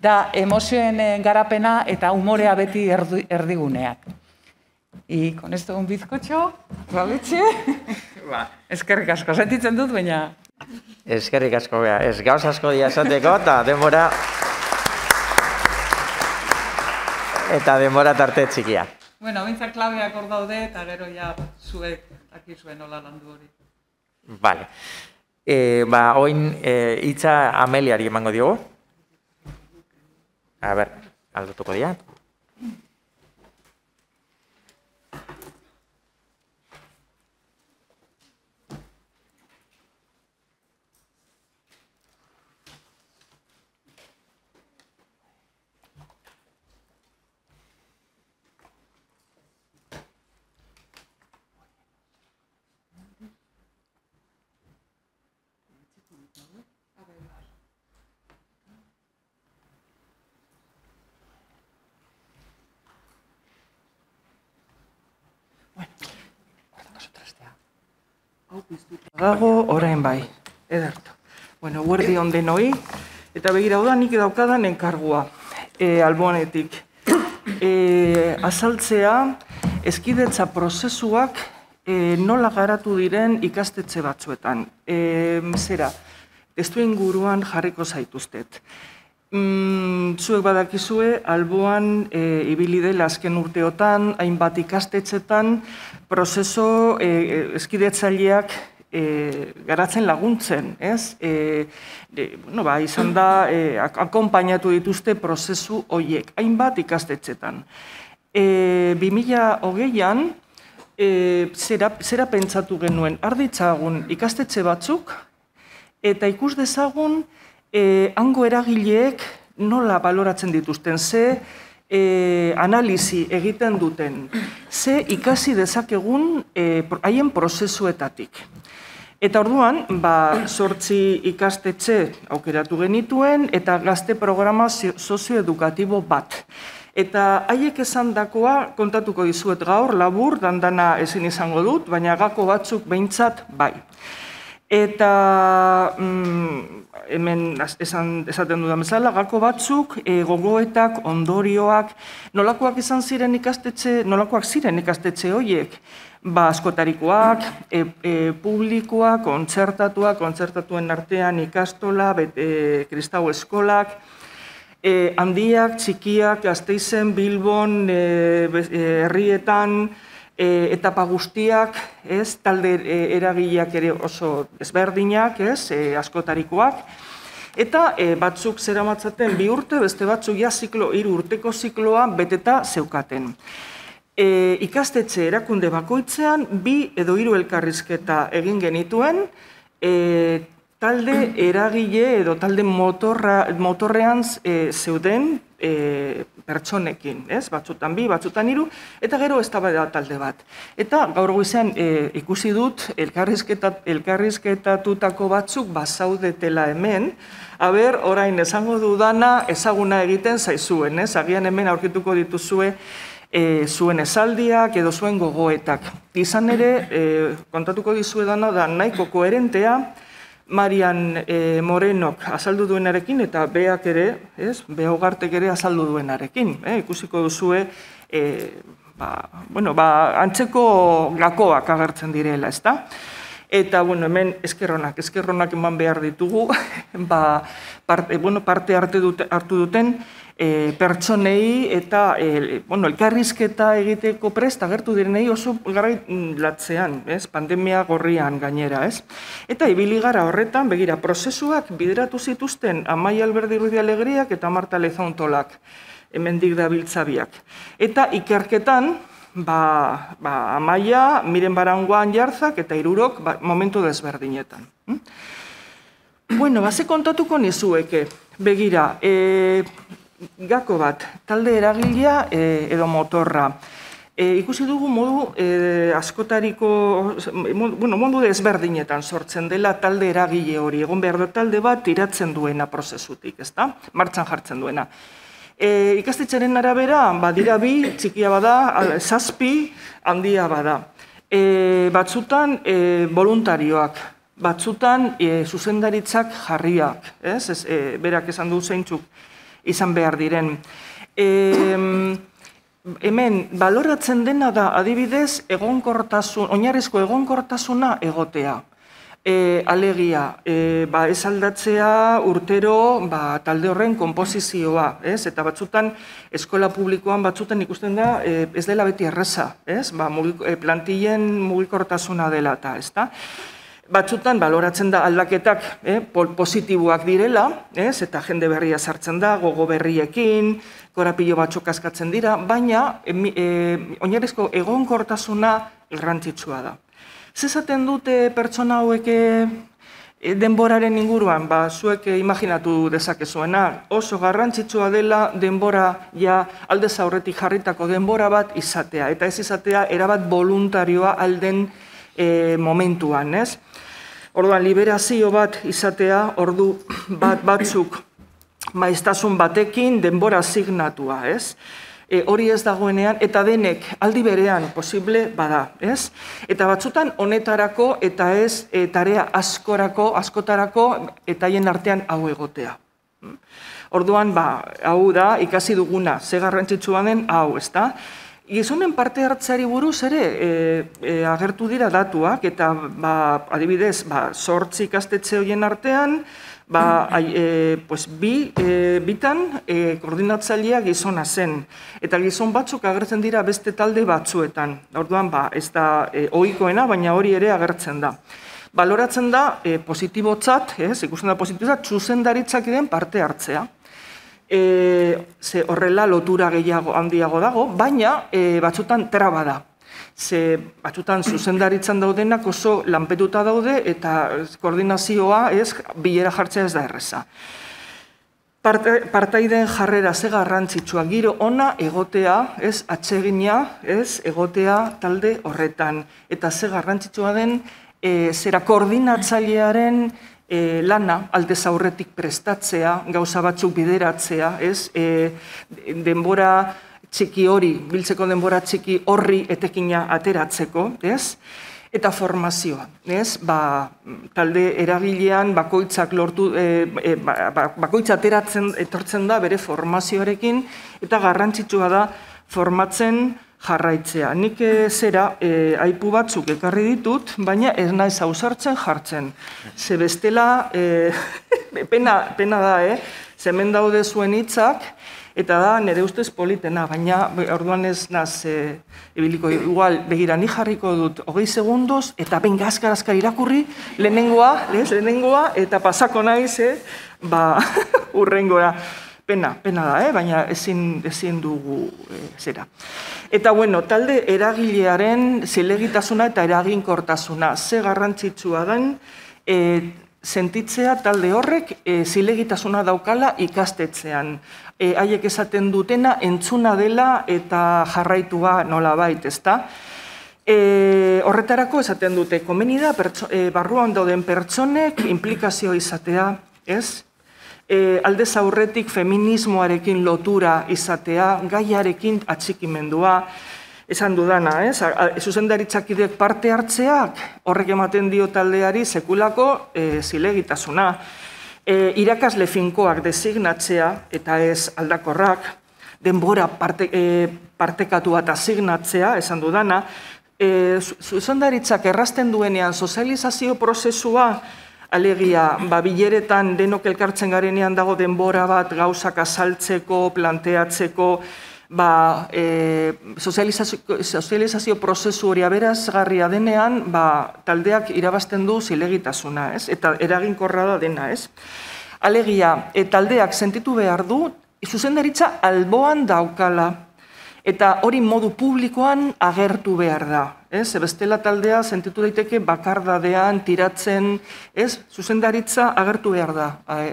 da emozioen eh, garapena eta umorea beti erdiguneak. Y con esto un bizcocho, ba, la *laughs* leche. Ba, eskerrik asko sentitzen dut, baina eskerrik asko bea. Ez gauz asko dia esateko ta demora. Eta demora tarte txikia. Bueno, mintza klabeak akor daude eta gero ja zuek aki zuen nola landu hori. Vale. Eh, ba, orain e, hitza Ameliari emango diogu. A ber, aldatuko dia. piztuta dago, orain bai, edartu. Bueno, guardi onden hoi, eta begira oda nik daukadan enkargua e, albonetik. E, azaltzea, eskidetza prozesuak e, nola garatu diren ikastetxe batzuetan. E, zera, testu inguruan jarriko zaituztet. Mm, zuek badakizue, alboan e, ibili dela azken urteotan, hainbat ikastetxetan, prozeso e, e eskidetzaileak e, garatzen laguntzen, ez? E, e, bueno, ba, izan da, e, akompainatu dituzte prozesu horiek, hainbat ikastetxetan. E, 2000 hogeian, e, zera, zera pentsatu genuen, arditzagun ikastetxe batzuk, eta ikus dezagun, e, hango eragileek nola baloratzen dituzten, ze e, analizi egiten duten, ze ikasi dezakegun e, haien prozesuetatik. Eta orduan, ba, sortzi ikastetxe aukeratu genituen eta gazte programa sozioedukatibo bat. Eta haiek esan dakoa, kontatuko dizuet gaur, labur, dandana ezin izango dut, baina gako batzuk behintzat bai. Eta, mm, hemen esan, esaten dudan bezala, gako batzuk, e, gogoetak, ondorioak, nolakoak izan ziren ikastetxe, nolakoak ziren ikastetxe horiek, ba, askotarikoak, e, e, publikoak, kontzertatuak, kontzertatuen artean ikastola, bete, kristau eskolak, e, handiak, txikiak, gazteizen, bilbon, e, herrietan, E, etapa guztiak, ez, talde e, eragileak ere oso ezberdinak, ez, e, askotarikoak, eta batzuk zera matzaten bi urte, beste batzuk ja ziklo, iru urteko zikloa beteta zeukaten. E, ikastetxe erakunde bakoitzean, bi edo hiru elkarrizketa egin genituen, talde eragile edo talde motorra, motorreanz e, zeuden, pertsonekin, ez? Batzutan bi, batzutan hiru eta gero eztabaida talde bat. Eta gaur goizean e, ikusi dut elkarrizketa elkarrizketatutako batzuk bazaudetela hemen. Aber, orain esango du ezaguna egiten zaizuen, ez? Agian hemen aurkituko dituzue E, zuen esaldiak edo zuen gogoetak. Izan ere, e, kontatuko dizue dana da nahiko koherentea, Marian e, Morenok azaldu duenarekin eta beak ere, ez, behogartek ere azaldu duenarekin. Eh, ikusiko duzue, e, ba, bueno, ba, antzeko gakoak agertzen direla, ezta? Eta, bueno, hemen eskerronak, eskerronak eman behar ditugu, *laughs* ba, parte, bueno, parte hartu duten e, pertsonei eta e, bueno, elkarrizketa egiteko presta gertu direnei oso garai mm, latzean, ez? Pandemia gorrian gainera, ez? Eta ibili gara horretan, begira, prozesuak bideratu zituzten Amai Alberdi Ruiz Alegriak eta Marta Lezontolak hemendik dabiltza biak. Eta ikerketan, ba, ba, amaia, miren barangoan jartzak eta irurok ba, momentu desberdinetan. Hm? Bueno, base kontatuko nizueke. Begira, e, gako bat, talde eragilea e, edo motorra. E, ikusi dugu modu e, askotariko, bueno, modu ezberdinetan sortzen dela talde eragile hori, egon behar da talde bat iratzen duena prozesutik, ezta? Martxan jartzen duena. E, ikastetxaren arabera, badira bi, txikia bada, zazpi, handia bada. E, batzutan, e, voluntarioak, batzutan, e, zuzendaritzak jarriak, ez? ez e, berak esan du zeintzuk izan behar diren. hemen, baloratzen dena da adibidez, egonkortasun, oinarezko egonkortasuna egotea. E, alegia, e, ba, ez urtero ba, talde horren konposizioa ez? eta batzutan eskola publikoan batzutan ikusten da e, ez dela beti erresa, ba, e, plantillen mugikortasuna dela eta ez batzutan baloratzen da aldaketak eh, positiboak direla, ez, eta jende berria sartzen da, gogo berriekin, korapillo batzuk askatzen dira, baina e, eh, eh, oinarezko egonkortasuna errantzitsua da. Zezaten dute pertsona hauek eh, denboraren inguruan, ba, zuek imaginatu dezakezuena, oso garrantzitsua dela denbora, ja, aldez jarritako denbora bat izatea, eta ez izatea erabat voluntarioa alden denbora, e, momentuan, ez? Orduan, liberazio bat izatea, ordu bat batzuk maiztasun batekin denbora signatua, ez? E, hori ez dagoenean, eta denek aldi berean posible bada, ez? Eta batzutan honetarako eta ez e, tarea askorako, askotarako, eta hien artean hau egotea. Orduan, ba, hau da, ikasi duguna, ze garrantzitsua den, hau, ez da? Gizonen parte hartzeari buruz ere e, agertu dira datuak eta ba, adibidez ba, sortzi ikastetxe horien artean ba, ai, eh, pues, bi, e, bitan e, koordinatzailea gizona zen eta gizon batzuk agertzen dira beste talde batzuetan. Orduan ba, ez da e, ohikoena baina hori ere agertzen da. Baloratzen da e, positibotzat, ez, ikusten da positibotzat, txuzendaritzak den parte hartzea e, ze horrela lotura gehiago handiago dago, baina e, batzutan traba da. Ze batzutan daudenak oso lanpetuta daude eta koordinazioa ez bilera jartzea ez da erreza. Parte, partaiden jarrera ze garrantzitsua giro ona egotea, ez atsegina, ez egotea talde horretan eta ze garrantzitsua den e, zera koordinatzailearen e, lana alde zaurretik prestatzea, gauza batzuk bideratzea, ez? E, denbora txiki hori, biltzeko denbora txiki horri etekina ateratzeko, ez? eta formazioa, ez? Ba, talde eragilean bakoitzak lortu e, bakoitza ateratzen etortzen da bere formazioarekin eta garrantzitsua da formatzen jarraitzea. Nik e, zera, e, aipu batzuk ekarri ditut, baina ez naiz hausartzen jartzen. Ze bestela, e, *laughs* pena, pena da, eh? zemen daude zuen hitzak, eta da nire ustez politena, baina orduan ez naz e, ebiliko igual, begira, ni jarriko dut hogei segundos, eta benga askar askar irakurri, lehenengoa, lehenengoa, eta pasako naiz, eh? ba, *laughs* urrengora pena, pena da, eh? baina ezin, ezin dugu eh, zera. Eta bueno, talde eragilearen zilegitasuna eta eraginkortasuna, ze garrantzitsua den, e, sentitzea talde horrek eh, zilegitasuna daukala ikastetzean. E, haiek esaten dutena entzuna dela eta jarraitua nola baita, ezta? E, horretarako esaten dute, komeni da, pertso, e, barruan dauden pertsonek, implikazio izatea, ez? e, aldez aurretik feminismoarekin lotura izatea, gaiarekin atxikimendua, esan dudana, ez? Eh? parte hartzeak horrek ematen dio taldeari sekulako e, zilegitasuna. E, irakasle finkoak designatzea eta ez aldakorrak, denbora parte, e, partekatu bat asignatzea, esan dudana, e, zuzendaritzak errasten duenean sozializazio prozesua alegia, babileretan denok elkartzen garenean dago denbora bat gauzak azaltzeko, planteatzeko, ba, e, sozializazio, sozializazio prozesu hori aberazgarria denean, ba, taldeak irabazten du zilegitasuna, ez? eta eraginkorra da dena. Ez? Alegia, e, taldeak sentitu behar du, zuzendaritza alboan daukala, Eta hori modu publikoan agertu behar da. Ez, bestela taldea sentitu daiteke bakardadean tiratzen, ez, zuzendaritza agertu behar da.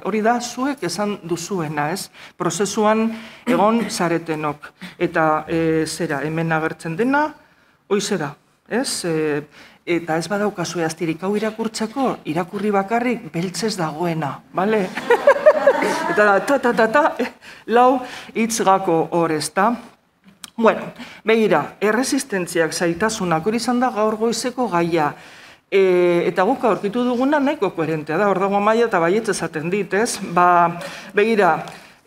Hori da, zuek esan duzuena, ez, prozesuan egon zaretenok. Eta e, zera, hemen agertzen dena, hoi ez, e, eta ez badaukazu eaztirik hau irakurtzako, irakurri bakarrik beltzez dagoena, bale? *laughs* Eta ta, ta, ta, ta, lau gako horrez, Bueno, begira, erresistentziak zaitasunak hori izan da gaur goizeko gaia. E, eta guk aurkitu duguna nahiko koherentea da, hor dago maia eta baietz esaten dit, ez? Ba, begira,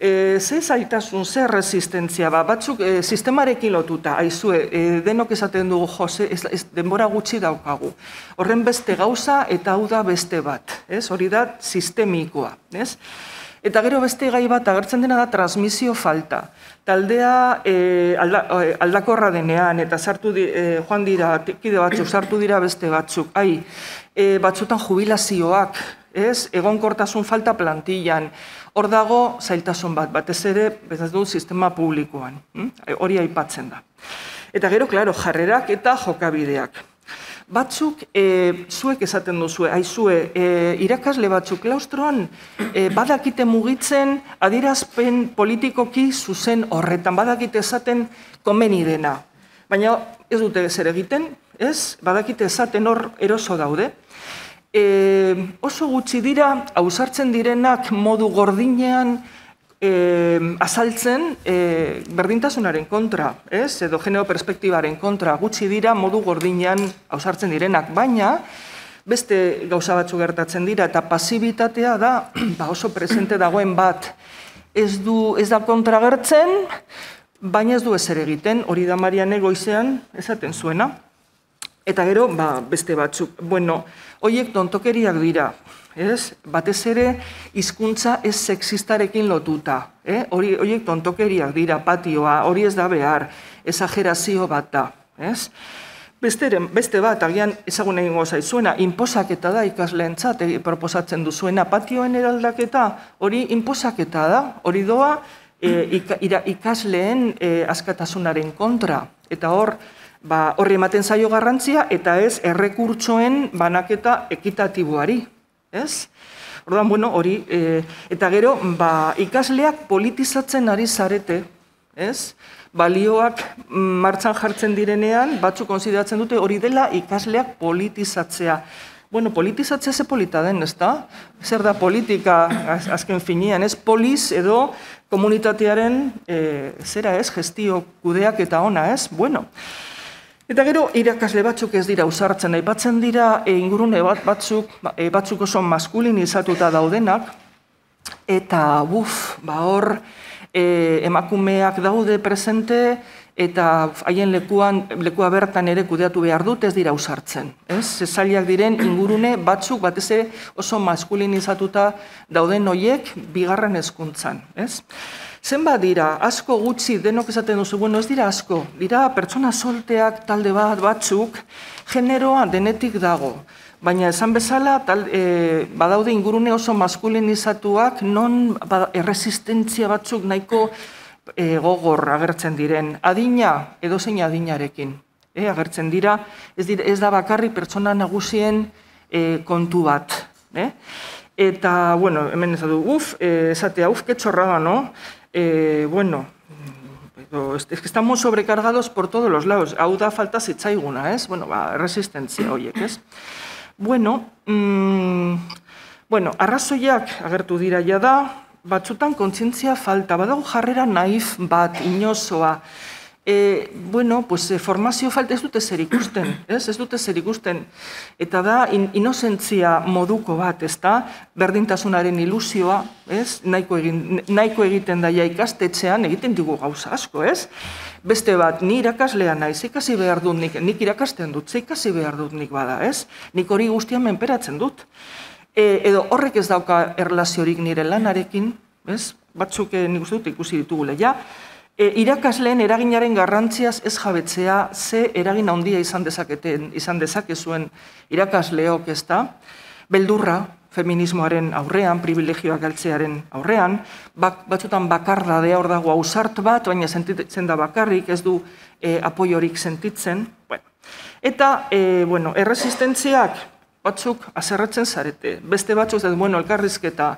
e, ze zaitasun, ze resistentzia, ba, batzuk e, sistemarekin lotuta, aizue, e, denok esaten dugu, jose, ez, denbora gutxi daukagu. Horren beste gauza eta hau da beste bat, ez? Hori da sistemikoa, Hori da sistemikoa, ez? Eta gero beste gai bat agertzen dena da transmisio falta. Taldea e, aldakorra denean eta sartu eh, joan dira, batzuk, sartu dira beste batzuk. Ai, e, batzutan jubilazioak, ez? Egonkortasun falta plantillan. Hor dago zailtasun bat, batez ere, bezaz du, sistema publikoan. Hm? Hori aipatzen da. Eta gero, klaro, jarrerak eta jokabideak batzuk e, zuek esaten duzue, aizue, e, irakasle batzuk, klaustroan eh, badakite mugitzen adierazpen politikoki zuzen horretan, badakite esaten komeni dena. Baina ez dute zer egiten, ez? Badakite esaten hor eroso daude. E, oso gutxi dira, hausartzen direnak modu gordinean, e, azaltzen e, berdintasunaren kontra, ez? edo geneo perspektibaren kontra gutxi dira modu gordinean ausartzen direnak, baina beste gauza batzu gertatzen dira eta pasibitatea da *clears throat* ba oso presente dagoen bat ez du ez da kontragertzen, baina ez du ez egiten, hori da egoizean goizean esaten zuena eta gero ba, beste batzuk. Bueno, horiek tontokeriak dira, ez? Batez ere, hizkuntza ez sexistarekin lotuta. Eh? Hori, horiek tontokeriak dira, patioa, hori ez da behar, exagerazio bat da. Ez? Besteren, beste bat, agian ezagun egin gozai zuena, inposaketa da ikasleentzat eh, proposatzen duzuena, patioen eraldaketa, hori inposaketa da, hori doa eh, ikasleen eh, askatasunaren kontra. Eta hor, ba, horri ematen zaio garrantzia eta ez errekurtsoen banaketa ekitatiboari, ez? Ordan bueno, hori e, eta gero ba, ikasleak politizatzen ari zarete, ez? Balioak mm, martxan jartzen direnean batzu kontsideratzen dute hori dela ikasleak politizatzea. Bueno, politizatzea ze polita den, ez da? Zer da politika, az, azken finean, ez poliz edo komunitatearen, e, zera ez, gestio kudeak eta ona, ez? Bueno, Eta gero, irakasle batzuk ez dira usartzen, aipatzen dira e, ingurune bat batzuk, e, batzuk oso maskulinizatuta daudenak, eta buf, ba hor, eh, emakumeak daude presente, eta haien lekuan, lekua bertan ere kudeatu behar dut ez dira usartzen. Ez? zailak diren ingurune batzuk batez ere oso maskulinizatuta dauden horiek bigarren hezkuntzan. Ez? Zenba dira, asko gutxi, denok esaten duzu, bueno, ez dira asko, dira pertsona solteak, talde bat, batzuk, generoa denetik dago. Baina esan bezala, e, badaude ingurune oso maskulinizatuak, non ba, erresistentzia batzuk nahiko e, gogor agertzen diren. Adina, edo zein adinarekin, e, agertzen dira, ez, ez da bakarri pertsona nagusien e, kontu bat. E? Eta, bueno, hemen ez du, uf, e, esatea, uf, ketxorra da, no? eh, bueno, edo, es que estamos sobrecargados por todos los lados, hau da falta zitzaiguna, ez? Bueno, ba, resistentzia horiek, ez? Bueno, mm, bueno, arrazoiak agertu dira ja da, batzutan kontzientzia falta, badago jarrera naif bat, inozoa, e, bueno, pues, eh, formazio falta ez dute zer ikusten, *clears throat* ez? ez dute zer ikusten. Eta da, in, inozentzia moduko bat, ez da? Berdintasunaren ilusioa, ez? Nahiko, egin, nahiko egiten daia ikastetzean egiten digu gauza asko, ez? Beste bat, ni irakaslea naiz, ikasi behar dut nik, nik irakasten dut, ikasi behar dut nik bada, ez? Nik hori guztian menperatzen dut. E, edo horrek ez dauka erlaziorik nire lanarekin, ez? Batzuk, eh, nik uste dut ikusi ditugule, ja? E, irakasleen eraginaren garrantziaz ez jabetzea ze eragin handia izan dezaketen izan dezake zuen irakasleok ezta. beldurra feminismoaren aurrean privilegioak galtzearen aurrean, batzutan bakarra da hor dago ausart bat, baina sentitzen da bakarrik ez du e, apoiorik sentitzen. Bueno. Eta e, bueno, erresistentziak batzuk azerratzen zarete, beste batzuk ez bueno, elkarrizketa,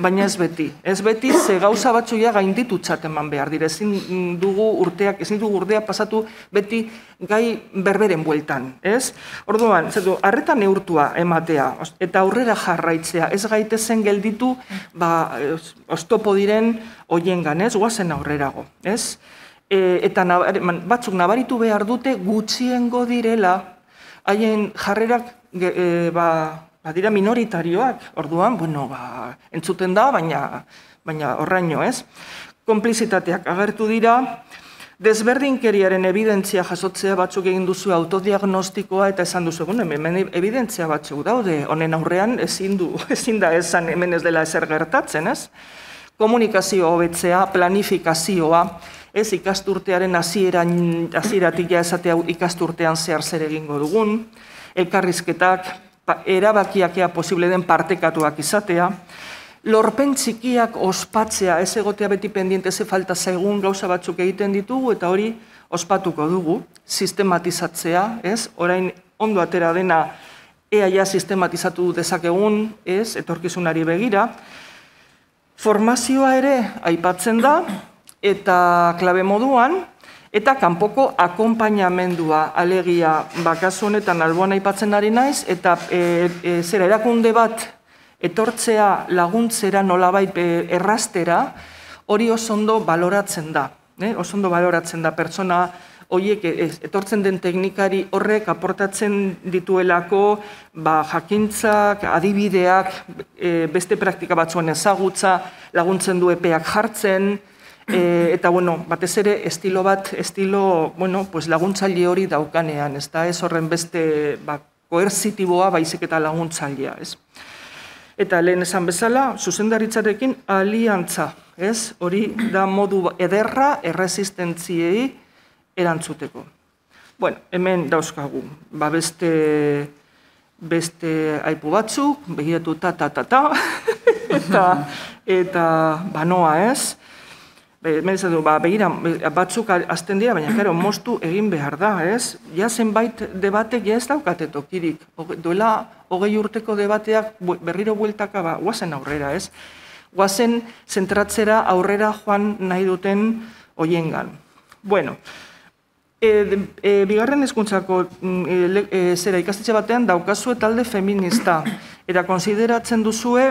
baina ez beti. Ez beti ze gauza batzuia ja gainditu behar dire, ezin dugu urteak, ezin dugu urdea pasatu beti gai berberen bueltan, ez? Orduan, zer du, neurtua ematea, eta aurrera jarraitzea, ez gaitezen gelditu, ba, oztopo diren oiengan, ganez, Guazen aurrerago, ez? E, eta batzuk nabaritu behar dute gutxiengo direla, haien jarrerak e, ba, badira minoritarioak, orduan, bueno, ba, entzuten da, baina, baina horraino, ez? Komplizitateak agertu dira, desberdinkeriaren evidentzia jasotzea batzuk egin duzu autodiagnostikoa eta esan duzu, egun, hemen evidentzia batzuk daude, honen aurrean ezin, du, *laughs* ezin da esan hemen ez dela ezer gertatzen, ez? Komunikazio hobetzea, planifikazioa, ez ikasturtearen hasieran hasieratik ja ikasturtean zehar zer egingo dugun, elkarrizketak, erabakiak ea posible den partekatuak izatea, lorpen txikiak ospatzea, ez egotea beti pendiente ze falta zaigun gauza batzuk egiten ditugu, eta hori ospatuko dugu, sistematizatzea, ez, orain ondo atera dena ea ja sistematizatu dezakegun, ez, etorkizunari begira, formazioa ere aipatzen da, eta klabe moduan, Eta kanpoko akompainamendua alegia bakazu honetan alboan aipatzen ari naiz, eta e, e, zera erakunde bat etortzea laguntzera nolabait e, errastera, hori oso ondo baloratzen da. Ne? Oso ondo baloratzen da pertsona horiek e, etortzen den teknikari horrek aportatzen dituelako ba, jakintzak, adibideak, e, beste praktika batzuen ezagutza, laguntzen du epeak jartzen, Eh, eta, bueno, batez ere, estilo bat, estilo, bueno, pues laguntzaile hori daukanean, ez ez horren beste, ba, koerzitiboa baizik eta laguntzailea, ez. Eta lehen esan bezala, zuzendaritzarekin aliantza, ez? Hori da modu ederra erresistentziei erantzuteko. Bueno, hemen dauzkagu, ba beste, beste aipu batzuk, begiratu ta ta ta ta, *laughs* eta, eta banoa, ez? Menezatu, ba, begira, batzuk azten dira, baina gero moztu egin behar da, ez? Ja zenbait debatek ja ez daukateto, kirik. hogei urteko debateak berriro bueltaka, ba, guazen aurrera, ez? Guazen zentratzera aurrera joan nahi duten oien Bueno, e, e, bigarren ezkuntzako mm, e, zera ikastetxe batean daukazue talde feminista. Eta konsideratzen duzue,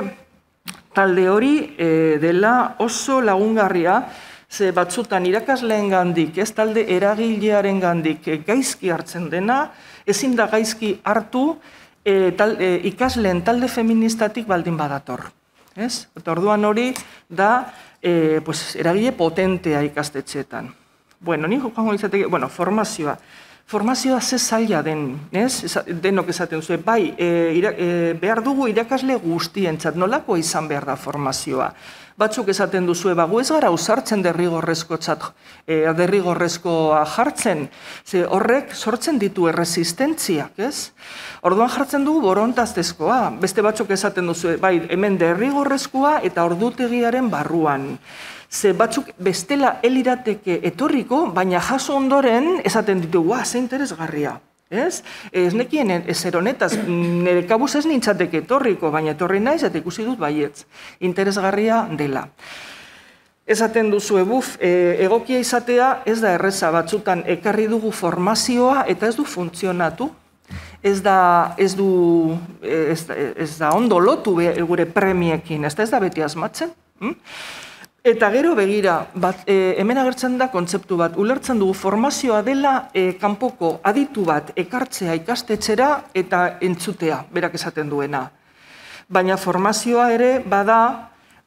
talde hori e, dela oso lagungarria, ze batzutan irakasleen gandik, ez talde eragilearen gandik eh, gaizki hartzen dena, ezin da gaizki hartu e, tal, e, ikasleen talde feministatik baldin badator. Ez? Eta orduan hori da e, pues, eragile potentea ikastetxeetan. Bueno, ni joan bueno, formazioa. Formazioa ze zaila den, ez? Denok esaten zuen, bai, e, e behar dugu irakasle guztientzat, nolako izan behar da formazioa. Batzuk esaten duzu eba gu ez gara usartzen derrigorrezko txat, e, derrigorrezkoa jartzen, ze horrek sortzen ditu erresistentziak, ez? Orduan jartzen dugu borontaztezkoa, beste batzuk esaten duzu, bai, hemen derrigorrezkoa eta ordutegiaren barruan ze batzuk bestela elirateke etorriko, baina jaso ondoren esaten ditu, ua, ze interesgarria. Ez? Ez nekien ezer nire kabuz ez nintzateke etorriko, baina etorri naiz eta ikusi dut baietz. Interesgarria dela. Esaten duzu ebuf, e, egokia izatea ez da erreza batzutan ekarri dugu formazioa eta ez du funtzionatu. Ez da, ez du, ez, da ondo lotu gure premiekin, ez da, ez da beti asmatzen. Hm? Eta gero begira e, hemen agertzen da kontzeptu bat ulertzen dugu formazioa dela e, kanpoko aditu bat ekartzea ikastetxera eta entzutea berak esaten duena baina formazioa ere bada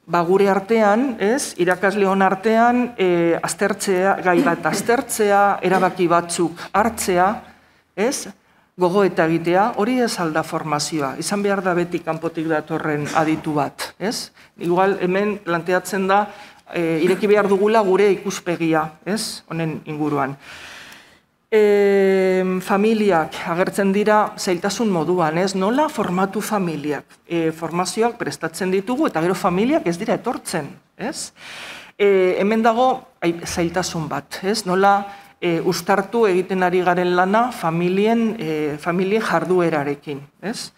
ba gure artean ez irakasle hon artean e, aztertzea gai bat aztertzea erabaki batzuk hartzea ez gogo eta egitea, hori ez alda formazioa, izan behar da beti kanpotik datorren aditu bat, ez? Igual hemen planteatzen da, e, ireki behar dugula gure ikuspegia, ez? Honen inguruan. E, familiak agertzen dira zailtasun moduan, ez? Nola formatu familiak? E, formazioak prestatzen ditugu eta gero familiak ez dira etortzen, ez? E, hemen dago ai, zailtasun bat, ez? Nola e, ustartu egiten ari garen lana familien, e, familien jarduerarekin. Ez?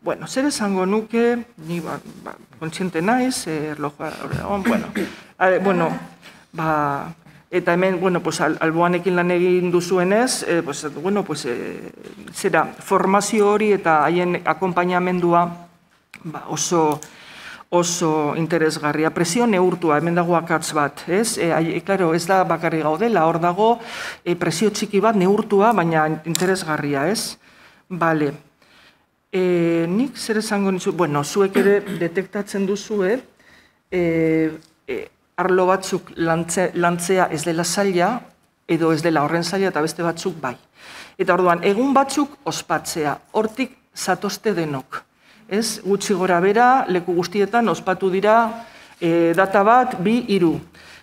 Bueno, zer esango nuke, ni ba, ba, naiz, e, erlojua, bueno, are, bueno, ba, eta hemen, bueno, pues, al, alboanekin lan egin duzuenez, e, pues, bueno, pues, e, zera, formazio hori eta haien akompainamendua ba, oso, oso interesgarria. Presio neurtua, hemen dago akatz bat, ez? E, ai, e, ez da bakarri gaudela, hor dago e, presio txiki bat neurtua, baina interesgarria, ez? Bale. E, nik zer esango nintzu? Bueno, zuek ere *clears throat* detektatzen duzue eh? e, e, arlo batzuk lantzea, lantzea ez dela zaila, edo ez dela horren zaila eta beste batzuk bai. Eta orduan, egun batzuk ospatzea, hortik zatoste denok. Ez gutxi gora bera, leku guztietan ospatu dira e, data bat bi iru.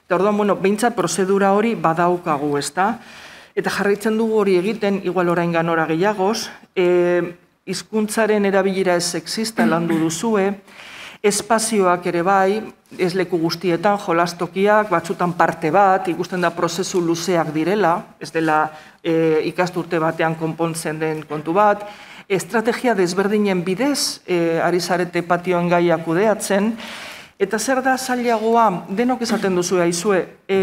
Eta orduan, bueno, behintzat prozedura hori badaukagu, ez Eta jarraitzen dugu hori egiten, igual orain ganora gehiagoz, e, eh, izkuntzaren erabilira ez seksista landu duzue, espazioak ere bai, ez leku guztietan, jolastokiak, batzutan parte bat, ikusten da prozesu luzeak direla, ez dela e, ikasturte batean konpontzen den kontu bat, estrategia desberdinen bidez e, ari zarete patioen gaiakudeatzen. eta zer da zailagoa, denok esaten duzu aizue, e,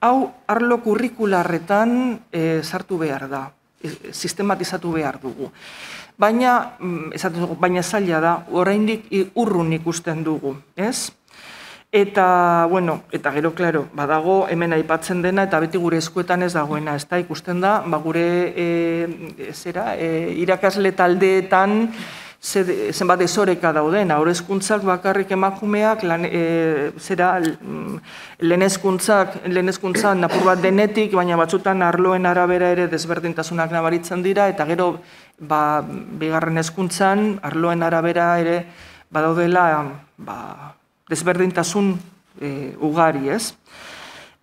hau arlo kurrikularretan e, sartu behar da, e, sistematizatu behar dugu. Baina, mm, esaten dugu, baina zaila da, oraindik urrun ikusten dugu, ez? Eta, bueno, eta gero, klaro, badago, hemen aipatzen dena, eta beti gure eskuetan ez dagoena, ez ikusten da, ba, gure, e, eh, zera, e, eh, irakasle taldeetan, zenbat ezoreka dauden, eskuntzak bakarrik emakumeak, lan, e, zera, mm, lehenezkuntzak, eskuntzak napur bat denetik, baina batzutan arloen arabera ere desberdintasunak nabaritzen dira, eta gero, ba, bigarren hezkuntzan arloen arabera ere, badaudela, ba, desberdintasun e, ugari, ez?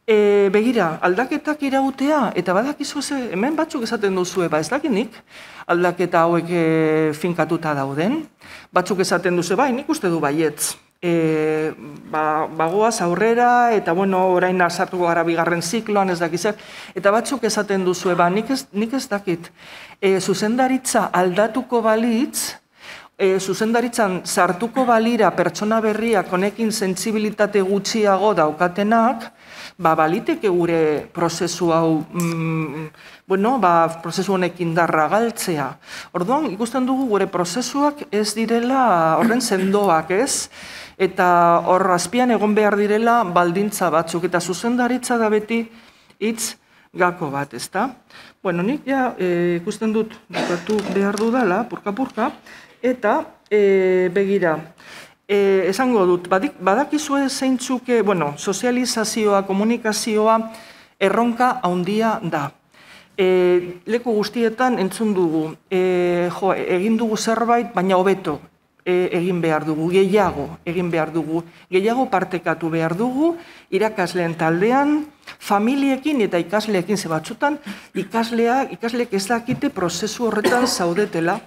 E, begira, aldaketak irautea, eta badakizu ze, hemen batzuk esaten duzu, ba ez dakinik, aldaketa hauek eh, finkatuta dauden, batzuk esaten duzu, bai, nik uste du baietz, e, ba, bagoaz aurrera, eta bueno, orain sartu gara bigarren zikloan, ez dakizet, eta batzuk esaten duzu, ba, nik ez, nik ez dakit, e, zuzendaritza aldatuko balitz, e, zuzendaritzan sartuko balira pertsona berriak honekin sensibilitate gutxiago daukatenak, ba, baliteke gure prozesu hau, mm, bueno, ba, prozesu honekin darra galtzea. Orduan, ikusten dugu gure prozesuak ez direla horren sendoak, ez? Eta horrazpian egon behar direla baldintza batzuk. Eta zuzendaritza da beti hitz gako bat, ezta? Bueno, nik ja e, ikusten dut, dut behar dudala, purka-purka, eta e, begira, e, esango dut, badik, badakizue zeintzuke, bueno, sozializazioa, komunikazioa erronka handia da. E, leku guztietan entzun dugu, e, jo, egin dugu zerbait, baina hobeto e, egin behar dugu, gehiago egin behar dugu, gehiago partekatu behar dugu, irakasleen taldean, familiekin eta ikasleekin ze batzutan, ikasleak, ikasleak ez dakite prozesu horretan zaudetela,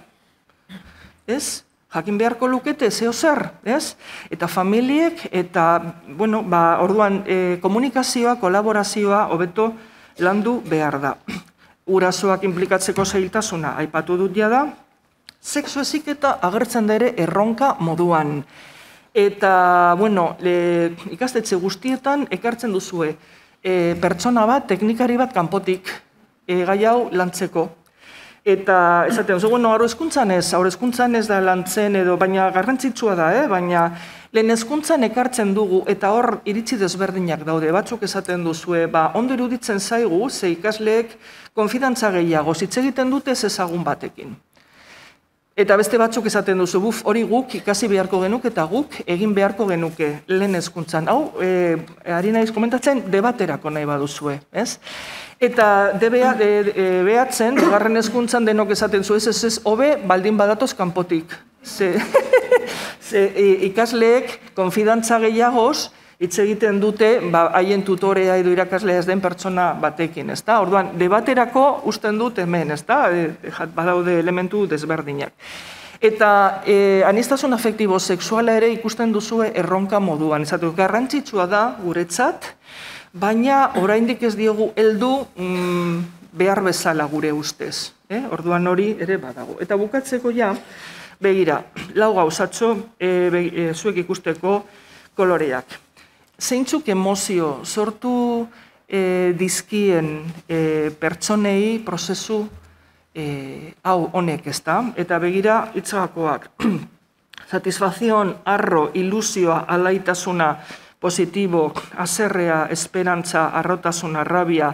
ez? jakin beharko lukete zeo zer, ez? Eta familiek, eta, bueno, ba, orduan, eh, komunikazioa, kolaborazioa, hobeto landu behar da. *clears throat* Urazoak implikatzeko zailtasuna, aipatu dut da, sexu ezik eta agertzen da ere erronka moduan. Eta, bueno, le, ikastetxe guztietan ekartzen duzue, e, pertsona bat, teknikari bat kanpotik, e, gai hau lantzeko, Eta, esaten, oso, bueno, aro eskuntzan ez, da lantzen edo, baina garrantzitsua da, eh? baina lehen hezkuntzan ekartzen dugu, eta hor iritzi desberdinak daude, batzuk esaten duzue, ba, ondo iruditzen zaigu, ze ikasleek konfidantza gehiago, zitz egiten dute ez ezagun batekin. Eta beste batzuk esaten duzu, buf, hori guk ikasi beharko genuke eta guk egin beharko genuke lehen hezkuntzan Hau, eh, ari naiz komentatzen, debaterako nahi baduzue, ez? Eta eh, behatzen, garren hezkuntzan denok esaten zu, ez ez ez, hobe, baldin badatoz kanpotik. *laughs* Ikasleek, konfidantza gehiagoz, hitz egiten dute ba, haien tutorea edo irakaslea ez den pertsona batekin, ez da? Orduan, debaterako usten dut hemen, ez da? E, badaude elementu desberdinak. Eta e, anistazun afektibo sexuala ere ikusten duzu erronka moduan. Ez da, garrantzitsua da guretzat, baina oraindik ez diogu heldu mm, behar bezala gure ustez. E? Orduan hori ere badago. Eta bukatzeko ja, begira, lau gauzatxo e, zuek ikusteko koloreak zeintzuk emozio sortu e, dizkien e, pertsonei prozesu eh, hau honek ez da. Eta begira itzakoak, *clears throat* satisfazion, arro, ilusioa, alaitasuna, positibo, aserrea, esperantza, arrotasuna, rabia,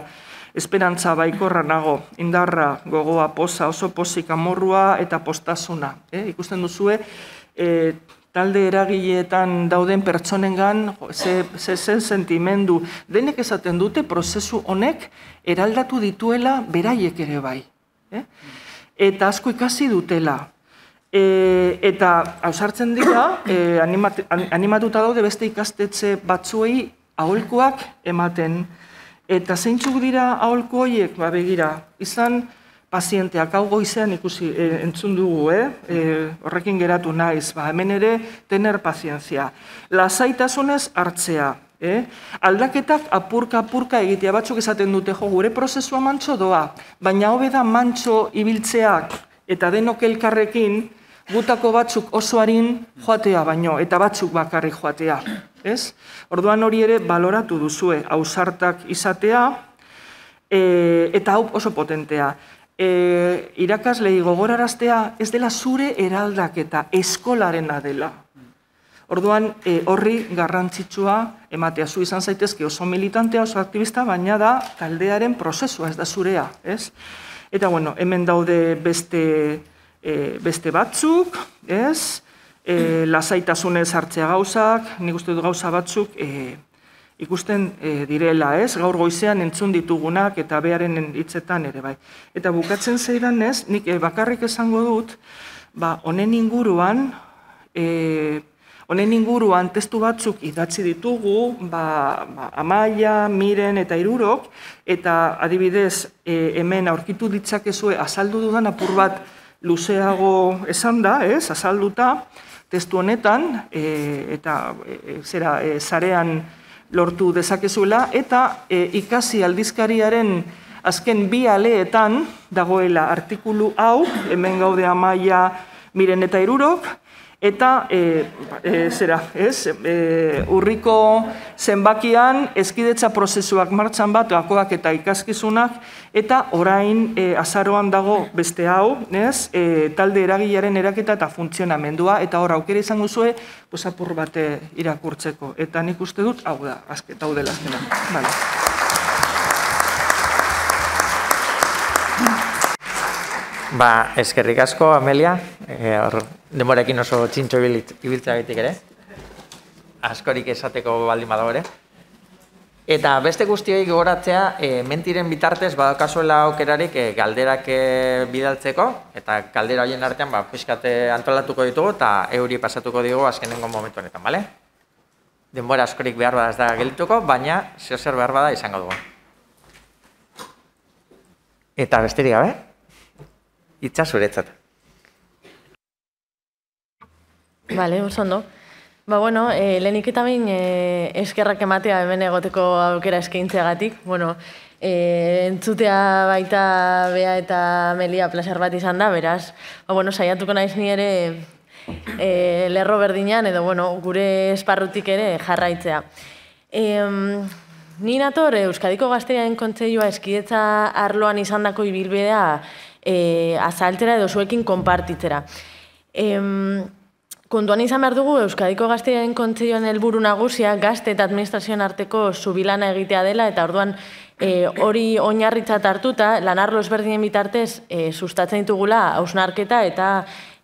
esperantza baikorra nago, indarra, gogoa, posa, oso posik, amorrua eta postasuna. ikusten duzue, e, talde eragileetan dauden pertsonengan ze, ze, sentimendu denek esaten dute prozesu honek eraldatu dituela beraiek ere bai. Eh? Eta asko ikasi dutela. E, eta ausartzen dira e, animat, animatuta daude beste ikastetze batzuei aholkuak ematen. Eta zeintzuk dira aholku horiek, ba begira, izan pazienteak hau goizean ikusi e, entzun dugu, eh? eh? horrekin geratu naiz, ba, hemen ere tener pazientzia. Lazaitasunez hartzea, eh? aldaketak apurka-apurka egitea batzuk esaten dute jo gure prozesua mantso doa, baina hobe da mantso ibiltzeak eta denok elkarrekin gutako batzuk osoarin joatea baino, eta batzuk bakarri joatea. Ez? Orduan hori ere baloratu duzue, hausartak izatea, e, eta hau oso potentea e, irakaslei gogoraraztea ez dela zure eraldaketa eskolarena dela. Orduan e, horri garrantzitsua ematea zu izan zaitezke oso militantea oso aktivista baina da taldearen prozesua ez da zurea, ez? Eta bueno, hemen daude beste e, beste batzuk, ez? E, lasaitasunez hartzea gauzak, nik uste dut gauza batzuk, e, ikusten e, direla, ez? Gaur goizean entzun ditugunak eta bearen hitzetan ere bai. Eta bukatzen zeidan, ez? Nik eh, bakarrik esango dut, ba honen inguruan e, honen inguruan testu batzuk idatzi ditugu, ba, ba, Amaia, Miren eta Irurok, eta adibidez e, hemen aurkitu ditzakezue azaldu dudan apur bat luzeago esan da, ez, azalduta, testu honetan, e, eta zera, e, zarean, lortu dezakezuela, eta e, ikasi aldizkariaren azken bi aleetan dagoela artikulu hau, hemen gaude amaia miren eta irurok, eta e, e, zera, ez, e, urriko zenbakian ezkidetza prozesuak martxan bat, lakoak eta ikaskizunak, eta orain e, azaroan dago beste hau, ez, e, talde eragilaren eraketa eta funtzionamendua, eta hor aukera izango zue, posapur bate irakurtzeko. Eta nik uste dut, hau da, azketa hau dela. Ba, eskerrik asko, Amelia. Eh, hor, oso txintxo ibiltza gaitik ere. Askorik esateko baldin badago ere. Eta beste guztioi gogoratzea, e, mentiren bitartez badokasuela aukerarik e, galderak e, bidaltzeko, eta galdera hoien artean, ba, piskate antolatuko ditugu, eta euri pasatuko dugu azkenengo momentu honetan, bale? Denbora askorik behar badaz da gelituko, baina zezer zer behar bada izango dugu. Eta besterik gabe, itxasuretzatak. Bale, oso Ba, bueno, e, lehenik eta bain, eh, eskerrak ematea hemen egoteko aukera eskaintzeagatik. Bueno, e, entzutea baita bea eta melia plazer bat izan da, beraz. Ba, bueno, saiatuko naiz ni ere e, lerro berdinan, edo, bueno, gure esparrutik ere jarraitzea. E, ni nator, Euskadiko Gazteriaren Kontseilua eskidetza arloan izandako ibilbidea e, azaltera edo zuekin kompartitzera. Kontuan izan behar dugu Euskadiko Gaztearen Kontseioan helburu nagusia gazte eta administrazioen arteko zubilana egitea dela eta orduan e, hori oinarritzat hartuta lanarlo ezberdinen bitartez e, sustatzen ditugula hausnarketa eta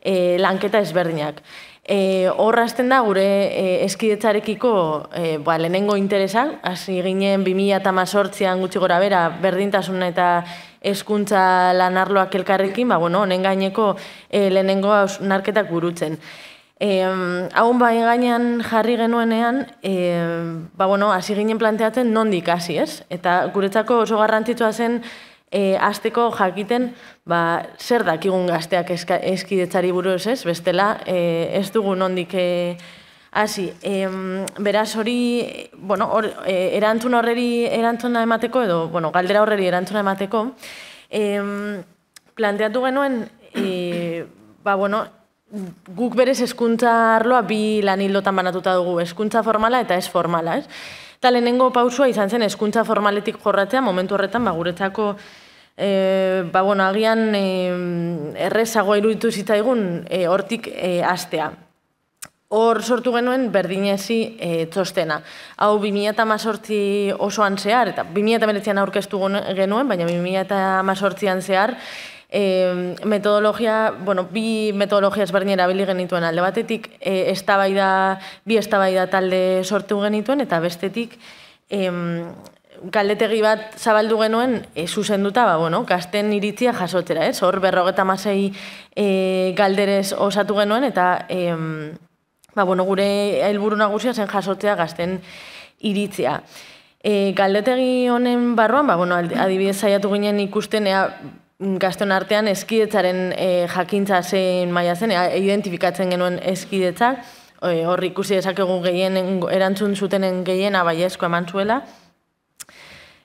e, lanketa ezberdinak. E, Horra da gure e, eskidetzarekiko e, ba, lehenengo interesa, hasi ginen 2008an gutxi gora bera berdintasun eta eskuntza lanarloak elkarrekin, ba, bueno, honen gaineko lehenengo hausnarketak burutzen. E, hau bai gainean jarri genuenean, e, ba bueno, hasi ginen planteatzen nondik hasi, ez? Eta guretzako oso garrantzitsua zen e, eh, azteko jakiten ba, zer dakigun gazteak eskidetzari buruz, ez? Bestela, e, ez dugu nondik e, hasi. E, beraz hori, bueno, or, e, erantzun horreri erantzuna emateko, edo, bueno, galdera horreri erantzuna emateko, e, planteatu genuen, e, ba, bueno, guk berez eskuntza arloa bi lan hildotan banatuta dugu, eskuntza formala eta ez formala. Ez? Eta lehenengo pausua izan zen eskuntza formaletik jorratzea momentu horretan ba, guretzako E, ba, bueno, agian e, errezago iruditu zitzaigun e, hortik e, eh, astea. Hor sortu genuen berdinezi e, txostena. Hau 2008 osoan zehar, eta 2008an aurkeztu genuen, baina 2008an zehar, e, metodologia, bueno, bi metodologia ezberdinera erabili genituen alde batetik, e, estabaida, bi estabaida talde sortu genituen, eta bestetik, e, galdetegi bat zabaldu genuen e, zuzenduta, ba, bueno, gazten iritzia jasotzera, ez? Hor berrogeta masei e, galderez osatu genuen, eta e, ba, bueno, gure helburu nagusia zen jasotzea gazten iritzia. E, galdetegi honen barruan, ba, bueno, adibidez saiatu ginen ikustenea Mm, gazten artean eskidetzaren eh, jakintza zein maila zen, e, identifikatzen genuen eskidetza, e, horri ikusi dezakegu gehien, erantzun zutenen gehien abaiesko eman zuela.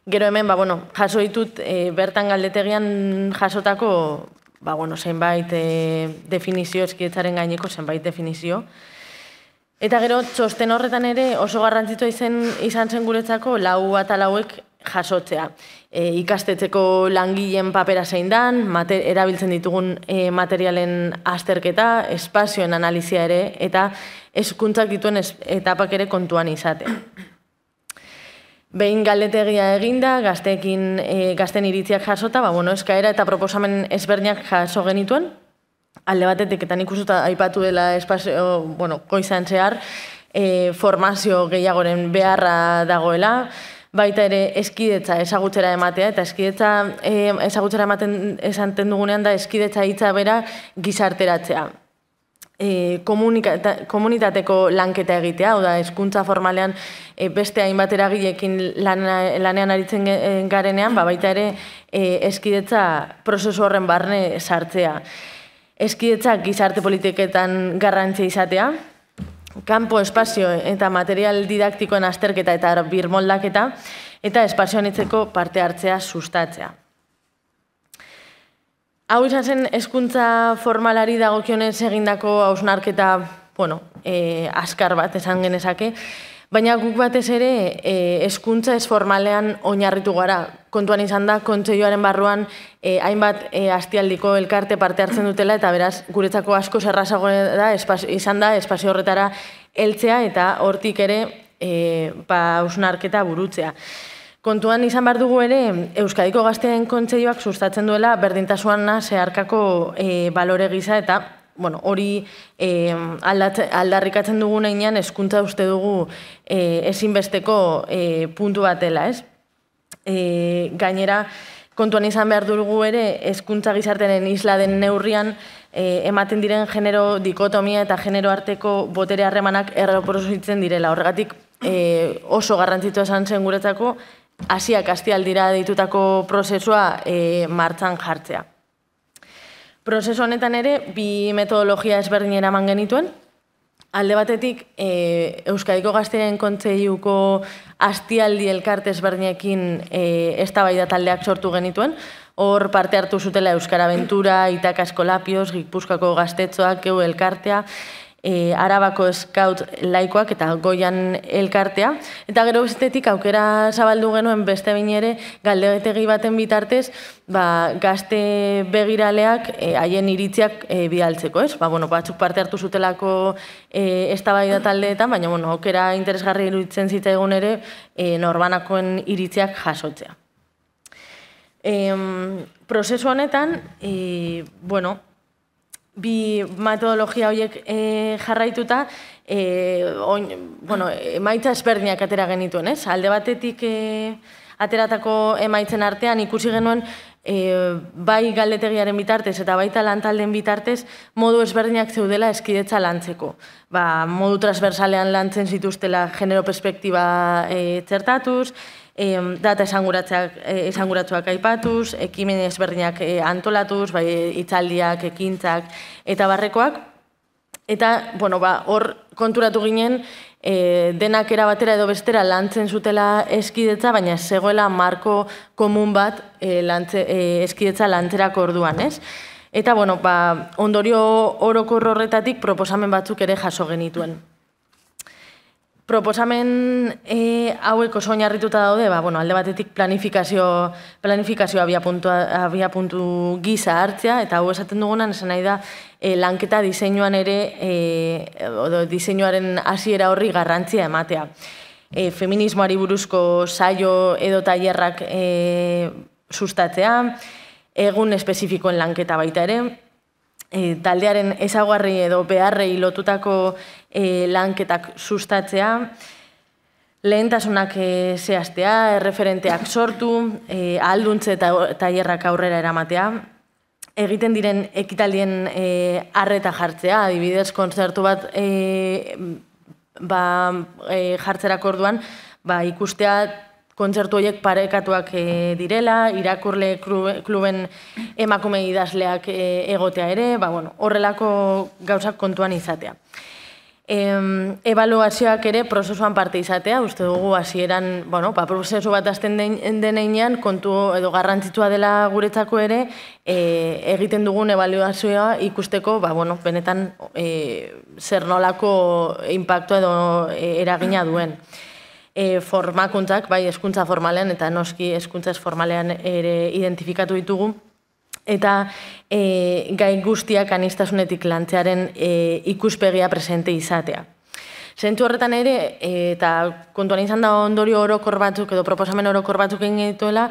Gero hemen, ba, bueno, jaso ditut, e, bertan galdetegian jasotako, ba, bueno, zenbait e, definizio eskidetzaren gaineko, zenbait definizio. Eta gero, txosten horretan ere oso garrantzitu izen izan zen guretzako, lau eta lauek jasotzea. E, ikastetzeko langileen papera zein dan, erabiltzen ditugun e, materialen azterketa, espazioen analizia ere, eta eskuntzak dituen es, etapak ere kontuan izate. Behin galdetegia eginda, gazteekin, e, gazten iritziak jasota, ba, bueno, eskaera eta proposamen ezberniak jaso genituen, alde batetik eta ikusuta aipatu dela espazio, bueno, koizan zehar, e, formazio gehiagoren beharra dagoela, baita ere eskidetza esagutzera ematea, eta eskidetza esagutzera eh, ematen esanten dugunean da eskidetza hitza bera gizarteratzea. E, komunitateko lanketa egitea, hau da, eskuntza formalean e, beste hainbat eragilekin lanean aritzen garenean, ba, baita ere eskidetza prozesu horren barne sartzea. Eskidetza gizarte politiketan garrantzia izatea, kanpo espazio eta material didaktikoen asterketa eta birmoldaketa eta espazioan itzeko parte hartzea sustatzea. Hau izan zen eskuntza formalari dagokionez egindako hausnarketa bueno, e, eh, askar bat esan genezake, Baina guk batez ere e, eh, eskuntza esformalean formalean oinarritu gara. Kontuan izan da, kontzeioaren barruan e, hainbat e, eh, hastialdiko elkarte parte hartzen dutela eta beraz guretzako asko zerrazago da, izan da espazio horretara heltzea eta hortik ere e, ba, burutzea. Kontuan izan behar dugu ere, Euskadiko gazteen kontzeioak sustatzen duela berdintasuan zeharkako e, balore gisa eta bueno, hori e, aldat, aldarrikatzen dugun einean eskuntza uste dugu e, ezinbesteko e, puntu bat dela, ez? E, gainera, kontuan izan behar dugu ere, eskuntza gizartenen isla den neurrian, e, ematen diren genero dikotomia eta genero arteko botere harremanak erroporosuitzen direla. Horregatik e, oso garrantzitsua esan zen guretzako, asiak astialdira ditutako prozesua e, martzan jartzea. Prozesu honetan ere, bi metodologia ezberdin eraman genituen. Alde batetik, e, Euskadiko Gazteen kontzeiuko hastialdi elkarte ezberdinekin e, ez taldeak sortu genituen. Hor parte hartu zutela Euskara Bentura, Itakasko Lapios, Gipuzkako Gaztetzoak, Eu Elkartea, e, arabako eskaut laikoak eta goian elkartea. Eta gero bestetik aukera zabaldu genuen beste bain ere galdegetegi baten bitartez ba, gazte begiraleak eh, haien iritziak e, eh, bialtzeko, ez? Ba, bueno, batzuk parte hartu zutelako e, ez taldeetan, baina bueno, aukera interesgarri iruditzen egun ere e, norbanakoen iritziak jasotzea. E, prozesu honetan, e, bueno, bi metodologia horiek e, jarraituta, e, eh, on, bueno, emaitza esberdinak atera genituen, ez? Alde batetik e, ateratako emaitzen artean ikusi genuen e, bai galdetegiaren bitartez eta baita lantalden bitartez modu ezberdinak zeudela eskidetza lantzeko. Ba, modu transversalean lantzen zituztela genero perspektiba e, txertatuz, data esanguratuak eh, aipatuz, ekimen ezberdinak eh, antolatuz, bai hitzaldiak, ekintzak eta barrekoak eta bueno, ba, hor konturatu ginen E, denak era batera edo bestera lantzen zutela eskidetza, baina zegoela marko komun bat e, lantze, eskidetza lantzerako orduan, ez? Eta, bueno, ba, ondorio horoko horretatik proposamen batzuk ere jaso genituen. Proposamen e, eh, haueko soñarrituta daude, ba, bueno, alde batetik planifikazio, planifikazio abia, puntu, abia puntu giza hartzea, eta hau esaten dugunan, esan nahi da, e, lanketa diseinuan ere, e, diseinuaren hasiera horri garrantzia ematea. feminismoari buruzko saio edo tailerrak sustatzea, egun espezifikoen lanketa baita ere, e, taldearen ezaguarri edo beharrei lotutako e, lanketak sustatzea, lehentasunak e, zehaztea, referenteak sortu, e, alduntze eta taierrak aurrera eramatea, egiten diren ekitaldien e, arreta jartzea, adibidez, konzertu bat e, ba, e, jartzerak orduan, Ba, ikustea kontzertu horiek parekatuak eh, direla, irakurle kluben emakume idazleak eh, egotea ere, ba, bueno, horrelako gauzak kontuan izatea. E, Ebaluazioak ere prozesuan parte izatea, uste dugu, hasieran, bueno, pa, ba, prozesu bat azten den, denean, kontu edo garrantzitsua dela guretzako ere, e, egiten dugun ebaluazioa ikusteko, ba, bueno, benetan e, zer nolako impactu edo eragina duen e, formakuntzak, bai eskuntza formalean eta noski eskuntza formalean ere identifikatu ditugu, eta e, gai guztiak anistasunetik lantzearen e, ikuspegia presente izatea. Zentzu horretan ere, e, eta kontuan izan da ondorio orokor batzuk edo proposamen orokor batzuk egin dituela,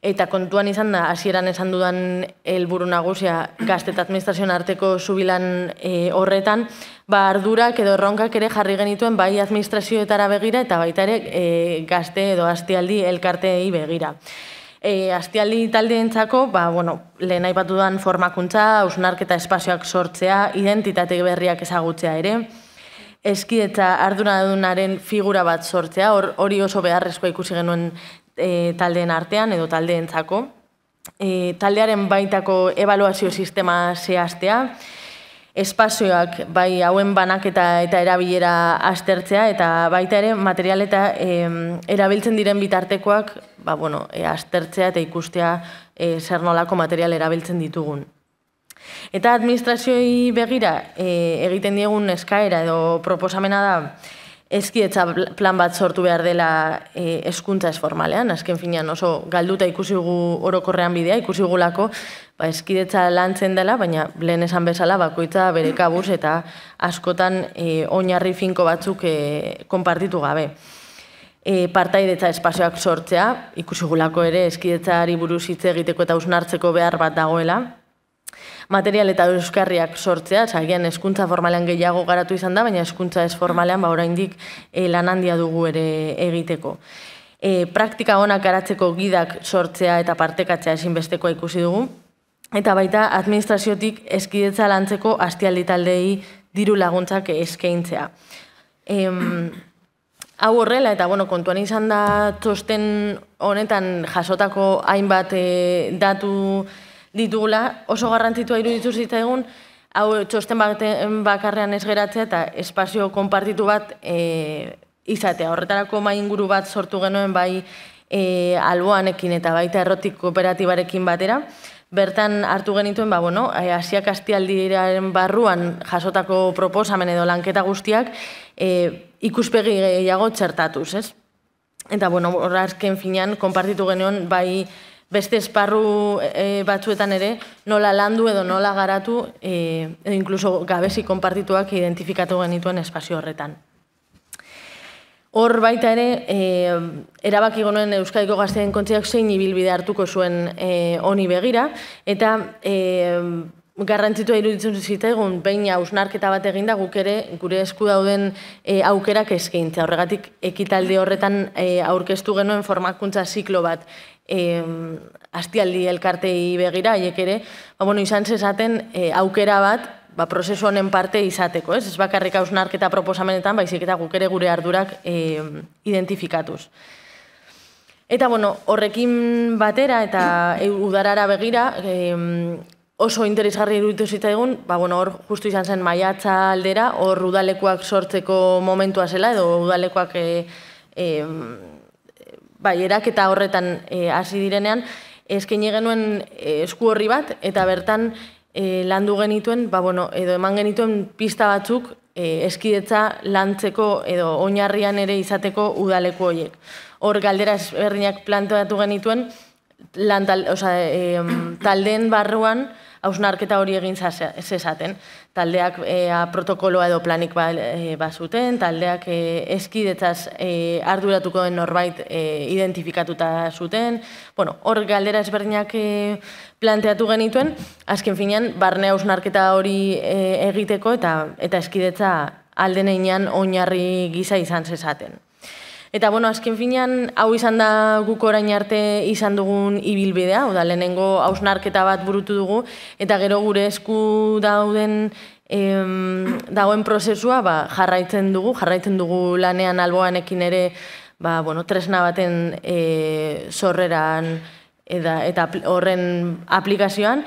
eta kontuan izan da, hasieran esan dudan helburu nagusia gazte eta administrazioan arteko zubilan e, horretan, ba, ardurak edo erronkak ere jarri genituen bai administrazioetara begira eta baita ere e, gazte edo astialdi elkarteei begira. E, astialdi taldeentzako, ba, bueno, lehen aipatu duan formakuntza, ausnarketa espazioak sortzea, identitate berriak ezagutzea ere, eski eta figura bat sortzea, hori oso beharrezkoa ikusi genuen e, taldeen artean edo taldeentzako. E, taldearen baitako evaluazio sistema zehaztea, espazioak bai hauen banaketa eta erabilera aztertzea eta baita ere material eta e, erabiltzen diren bitartekoak ba, bueno, e, aztertzea eta ikustea e, zer nolako material erabiltzen ditugun. Eta administrazioi begira e, egiten diegun eskaera edo proposamena da eskidetza plan bat sortu behar dela e, eskuntza esformalean, azken finean oso galduta ikusigu orokorrean bidea, ikusigulako ba, eskidetza lantzen dela, baina lehen esan bezala bakoitza bere kabuz eta askotan e, oinarri finko batzuk e, konpartitu gabe. E, partaidetza espazioak sortzea, ikusigulako ere eskidetzaari buruz hitz egiteko eta usnartzeko behar bat dagoela, material eta euskarriak sortzea, zagian eskuntza formalean gehiago garatu izan da, baina eskuntza ez ba oraindik e, lan handia dugu ere egiteko. E, praktika honak garatzeko gidak sortzea eta partekatzea ezinbesteko ikusi dugu, eta baita administraziotik eskidetza lantzeko astialdi taldei diru laguntzak eskaintzea. E, hau horrela, eta bueno, kontuan izan da txosten honetan jasotako hainbat eh, datu ditugula, oso garrantzitua iruditzu egun hau txosten bakarrean ez geratzea eta espazio konpartitu bat e, izatea. Horretarako mai inguru bat sortu genuen bai e, alboanekin eta baita errotik kooperatibarekin batera. Bertan hartu genituen, ba, bueno, e, asiak astialdiraren barruan jasotako proposamen edo lanketa guztiak e, ikuspegi gehiago txertatuz, ez? Eta, bueno, horrazken finean, konpartitu genuen, bai, beste esparru e, batzuetan ere nola landu edo nola garatu e, edo inkluso gabezi konpartituak identifikatu genituen espazio horretan. Hor baita ere, e, erabaki gonoen Euskadiko gaztean kontziak zein ibilbide hartuko zuen e, honi begira, eta e, garrantzitua iruditzen egun, behin hausnarketa bat eginda guk ere gure esku dauden e, aukerak eskaintza. Horregatik ekitalde horretan e, aurkeztu genuen formakuntza ziklo bat eh, astialdi elkartei begira, haiek ere, ba, bueno, izan zezaten eh, aukera bat, ba, prozesu honen parte izateko, ez? Ez bakarrik hausnarketa proposamenetan, baizik eta guk ere gure ardurak e, identifikatuz. Eta, bueno, horrekin batera eta *clears throat* udarara begira, oso interesgarri iruditu egun, ba, bueno, hor justu izan zen maiatza aldera, hor udalekuak sortzeko momentua zela, edo udalekuak e, bai, eta horretan eh, hasi direnean, eskaini genuen e, esku horri bat, eta bertan e, landu genituen, ba, bueno, edo eman genituen pista batzuk e, eskidetza lantzeko edo oinarrian ere izateko udaleko horiek. Hor galdera esberdinak planteatu genituen, lan tal, e, taldeen barruan hausnarketa hori egin zesaten. Zaz, taldeak e, protokoloa edo planik ba, e, bazuten, taldeak e, eh, eskidetzaz e, arduratuko den norbait e, identifikatuta zuten, bueno, hor galdera ezberdinak e, planteatu genituen, azken finean, barne hausnarketa hori e, egiteko eta eta eskidetza alden oinarri gisa izan zezaten. Eta, bueno, azken finean, hau izan da guk orain arte izan dugun ibilbidea, oda, lehenengo hausnarketa bat burutu dugu, eta gero gure esku dauden em, dagoen prozesua ba, jarraitzen dugu, jarraitzen dugu lanean alboanekin ere ba, bueno, tresna baten e, zorreran eta, eta horren aplikazioan.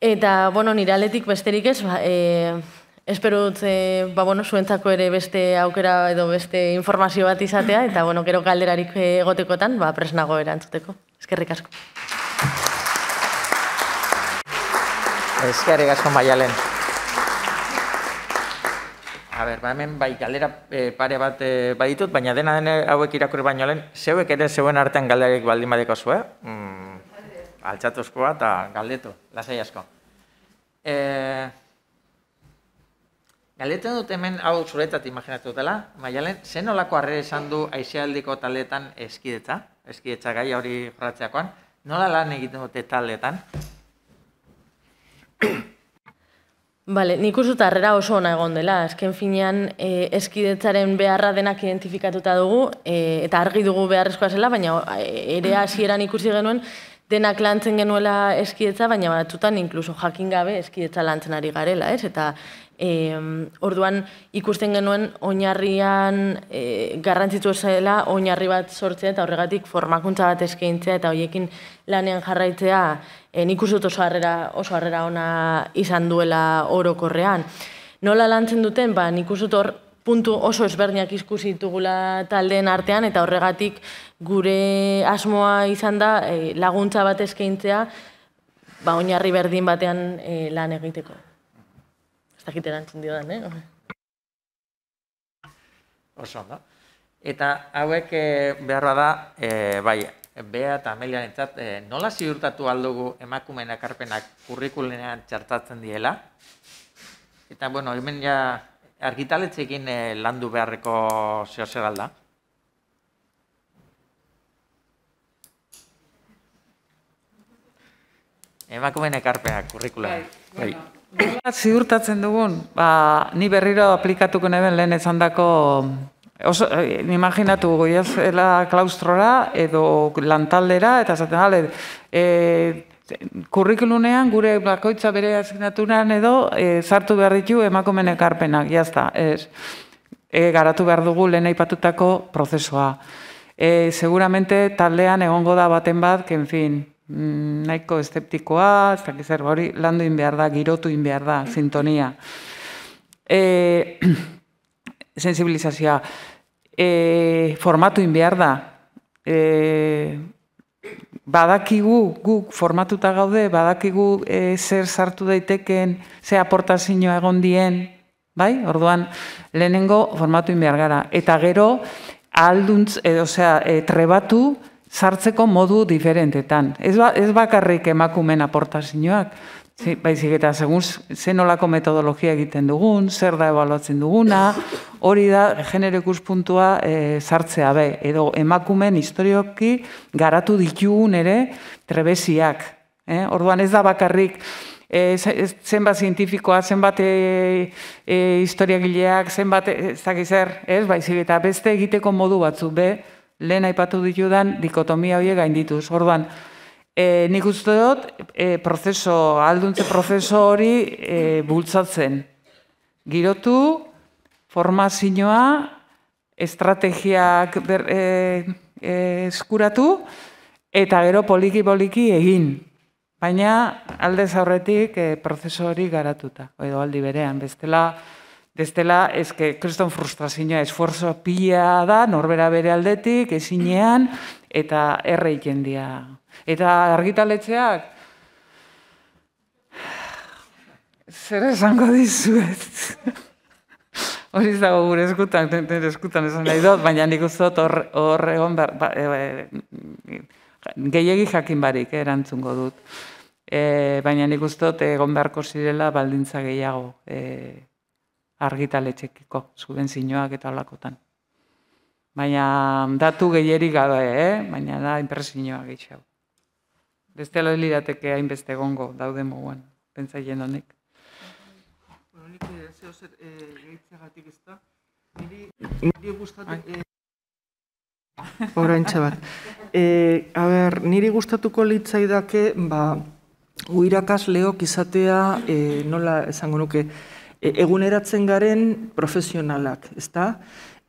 Eta, bueno, nire aletik besterik ez, ba, e, Espero dut, e, ba, zuentzako ere beste aukera edo beste informazio bat izatea, eta, bueno, gero galderarik eh, egotekotan, ba, presnago erantzuteko. Eskerrik asko. Ezkerrik asko, maialen. A ber, ba, hemen bai galdera eh, pare bat e, baditut, baina dena dene hauek irakurri baino lehen, zeuek ere zeuen artean galderik baldin badeko zu, eh? Mm, altxatuzkoa eta galdetu, lasai asko. E, Galeten dut hemen hau zuretzat imaginatu dela, maialen, zen olako arre esan du aizialdiko taletan eskidetza, eskidetza gai hori jorratzeakoan, nola lan egiten dute taletan? Bale, nik usut arrera oso ona egon dela, esken finean eskidetzaren beharra denak identifikatuta dugu, e, eta argi dugu beharrezkoa zela, baina e, ere hasieran ikusi genuen, denak lantzen genuela eskidetza, baina batzutan inkluso jakin gabe eskidetza lantzen ari garela, ez? Eta E, orduan ikusten genuen oinarrian e, garrantzitsua zela oinarri bat sortzea eta horregatik formakuntza bat eskaintzea eta hoiekin lanean jarraitzea e, nik oso harrera, oso harrera ona izan duela orokorrean. Nola lantzen duten, ba, nik puntu oso esberniak ikusi ditugula taldeen artean eta horregatik gure asmoa izan da eh, laguntza bat eskaintzea ba, oinarri berdin batean e, lan egiteko dakit erantzun dio eh? Oso, Eta hauek eh, behar da, eh, bai, Bea eta Amelia entzat, eh, nola ziurtatu aldugu emakumeen akarpenak kurrikulenean txartatzen diela? Eta, bueno, hemen ja argitaletzekin landu beharreko zeo alda? Emakumeen ekarpenak, kurrikulenean. Bai, Bilbat ziurtatzen dugun, ba, ni berriro aplikatuko neben lehen ezan dako, oso, eh, imaginatu goiazela klaustrora edo lantaldera, eta zaten gale, kurrikulunean eh, gure bakoitza bere asignaturan edo e, eh, zartu behar ditu emakumen ekarpenak, jazta, ez. E, garatu behar dugu lehen aipatutako prozesua. E, seguramente taldean egongo da baten bat, que en fin, Mm, nahiko esteptikoa, ez dakiz zer hori landu in behar da, girotu in behar da sintonia. Eh, *clears throat* sensibilizazioa e, formatu in behar da. E, badakigu guk formatuta gaude, badakigu e, zer sartu daiteken, ze aportazioa egon dien, bai? Orduan lehenengo formatu in behar eta gero alduntz edo sea, e, trebatu sartzeko modu diferentetan. Ez, ba, ez bakarrik emakumen aportazioak, Zin, baizik eta segun zen metodologia egiten dugun, zer da ebaluatzen duguna, hori da genero ikuspuntua e, sartzea be, edo emakumen historioki garatu ditugun ere trebesiak. Eh? Orduan ez da bakarrik e, zenbat zientifikoa, zenbat e, e, historiagileak, zenbat ez da er, ez baizik eta beste egiteko modu batzu be, lehen aipatu ditudan dikotomia horiek gain dituz. Orduan, eh nik uste dut e, prozeso alduntze prozeso hori e, bultzatzen. Girotu formazioa estrategiak ber, eh, eskuratu eta gero poliki poliki egin. Baina alde zaurretik e, hori garatuta, edo aldi berean, bestela Ez dela, ez kriston frustrazioa esforzo pia da, norbera bere aldetik, ezinean, eta erre ikendia. Eta argitaletxeak, zer esango dizuet? *laughs* Hori ez dago gure eskutan, nire eskutan esan nahi dut, baina nik uzot hor egon ba, e, e, jakin barik, eh, erantzungo dut. E, baina nik uzot egon beharko zirela baldintza gehiago. E, argitaletxekiko, zuden zinioak eta olakotan. Baina datu gehieri gabe, eh? baina da impresioa gehiago. Beste alo lirateke hainbeste gongo daude moguan, pentsaien honek. Bueno, nik eh, zer eh, Niri, eh, eh... a ber, niri gustatuko litzai dake, ba, uirakas leok izatea, e, nola esango nuke, E, eguneratzen garen profesionalak, ezta?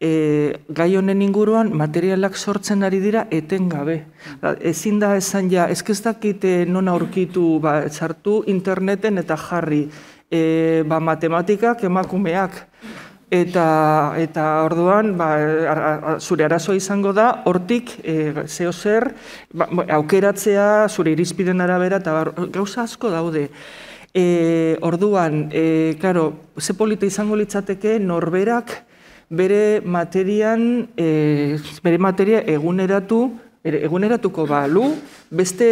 E, gai honen inguruan materialak sortzen ari dira etengabe. Da, ba, ezin da esan ja, ez ez eh, non aurkitu ba, txartu interneten eta jarri e, ba, matematikak emakumeak. Eta, eta orduan, ba, zure arazoa izango da, hortik e, zeo zer, ba, aukeratzea, zure irizpiden arabera, eta gauza asko daude. E, orduan, e, eh, karo, ze polita izango litzateke norberak bere materian, e, bere materia eguneratu, er, eguneratuko balu, beste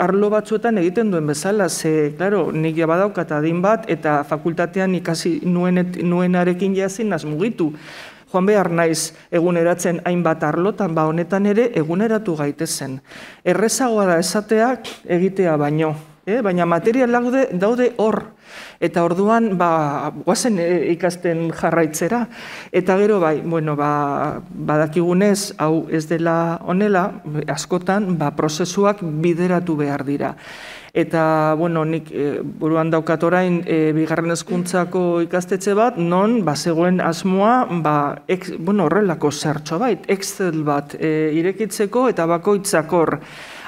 arlo batzuetan egiten duen bezala, ze, klaro, nik ja badaukat adin bat, eta fakultatean ikasi nuenet, nuenarekin jazin naz mugitu. Joan behar naiz eguneratzen hainbat arlotan, ba honetan ere eguneratu gaitezen. Errezagoa da esateak egitea baino eh? baina material daude, daude hor. Eta orduan, ba, guazen eh, ikasten jarraitzera. Eta gero, bai, bueno, ba, badakigunez, hau ez dela onela, askotan, ba, prozesuak bideratu behar dira. Eta, bueno, nik eh, buruan daukat orain e, bigarren eskuntzako ikastetxe bat, non, ba, zegoen asmoa, ba, bueno, horrelako zertxo bait, Excel bat irekitzeko eta bakoitzakor. hor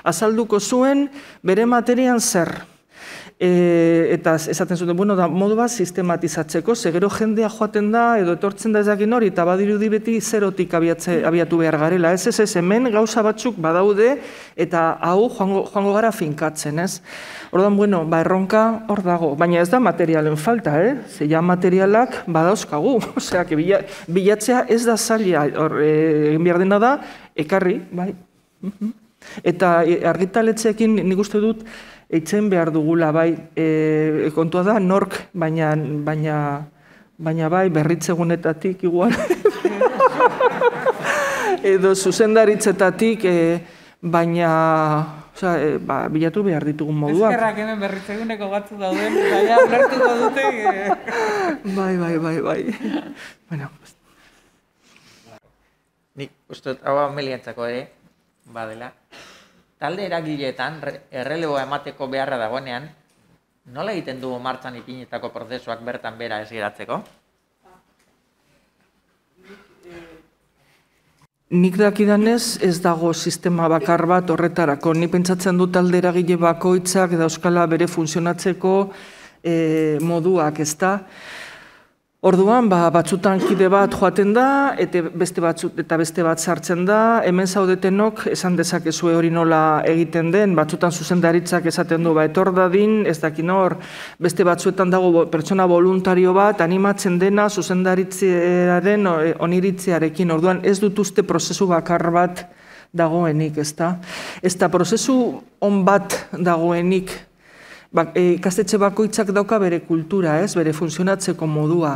azalduko zuen bere materian zer. E, eta esaten zuten, bueno, da, modu bat sistematizatzeko, segero jendea joaten da, edo etortzen da ezagin hori, eta badirudi beti zerotik abiatze, abiatu behar garela. Ez ez ez, hemen gauza batzuk badaude, eta hau joango, joango gara finkatzen, ez? Ordan bueno, ba, erronka hor dago, baina ez da materialen falta, eh? Zeia materialak badauzkagu, *laughs* osea, bila, bilatzea ez da zaila, hor, eh, egin behar dena da, ekarri, bai. Mm Eta e, argitaletzeekin nik uste dut eitzen behar dugula, bai, e, kontua da, nork, baina, baina, baina bai, berritzegunetatik igual. *laughs* Edo zuzendaritzetatik, e, baina, oza, e, ba, bilatu behar ditugun moduak. Ezkerrak hemen berritzeguneko batzu dauden, baina onartuko dute. E. bai, bai, bai, bai. bueno, Ni, uste, hau hau miliantzako, eh? badela, talde eragiletan erreleboa emateko beharra dagoenean, nola egiten dugu martxan ipinetako prozesuak bertan bera ez geratzeko? Nik dakidanez ez dago sistema bakar bat horretarako. Ni pentsatzen dut talde eragile bakoitzak eta euskala bere funtzionatzeko eh, moduak, ez da? Orduan, ba, batzutan kide bat joaten da, eta beste, batzut, eta beste bat sartzen da, hemen zaudetenok esan dezakezue hori nola egiten den, batzutan zuzendaritzak esaten du, ba, etor dadin, ez dakin hor, beste batzuetan dago pertsona voluntario bat, animatzen dena zuzendaritzearen e, oniritzearekin, orduan ez dut uste prozesu bakar bat dagoenik, ez da? Ez da, prozesu on bat dagoenik ba, e, ikastetxe bakoitzak dauka bere kultura, ez, bere funtzionatzeko modua.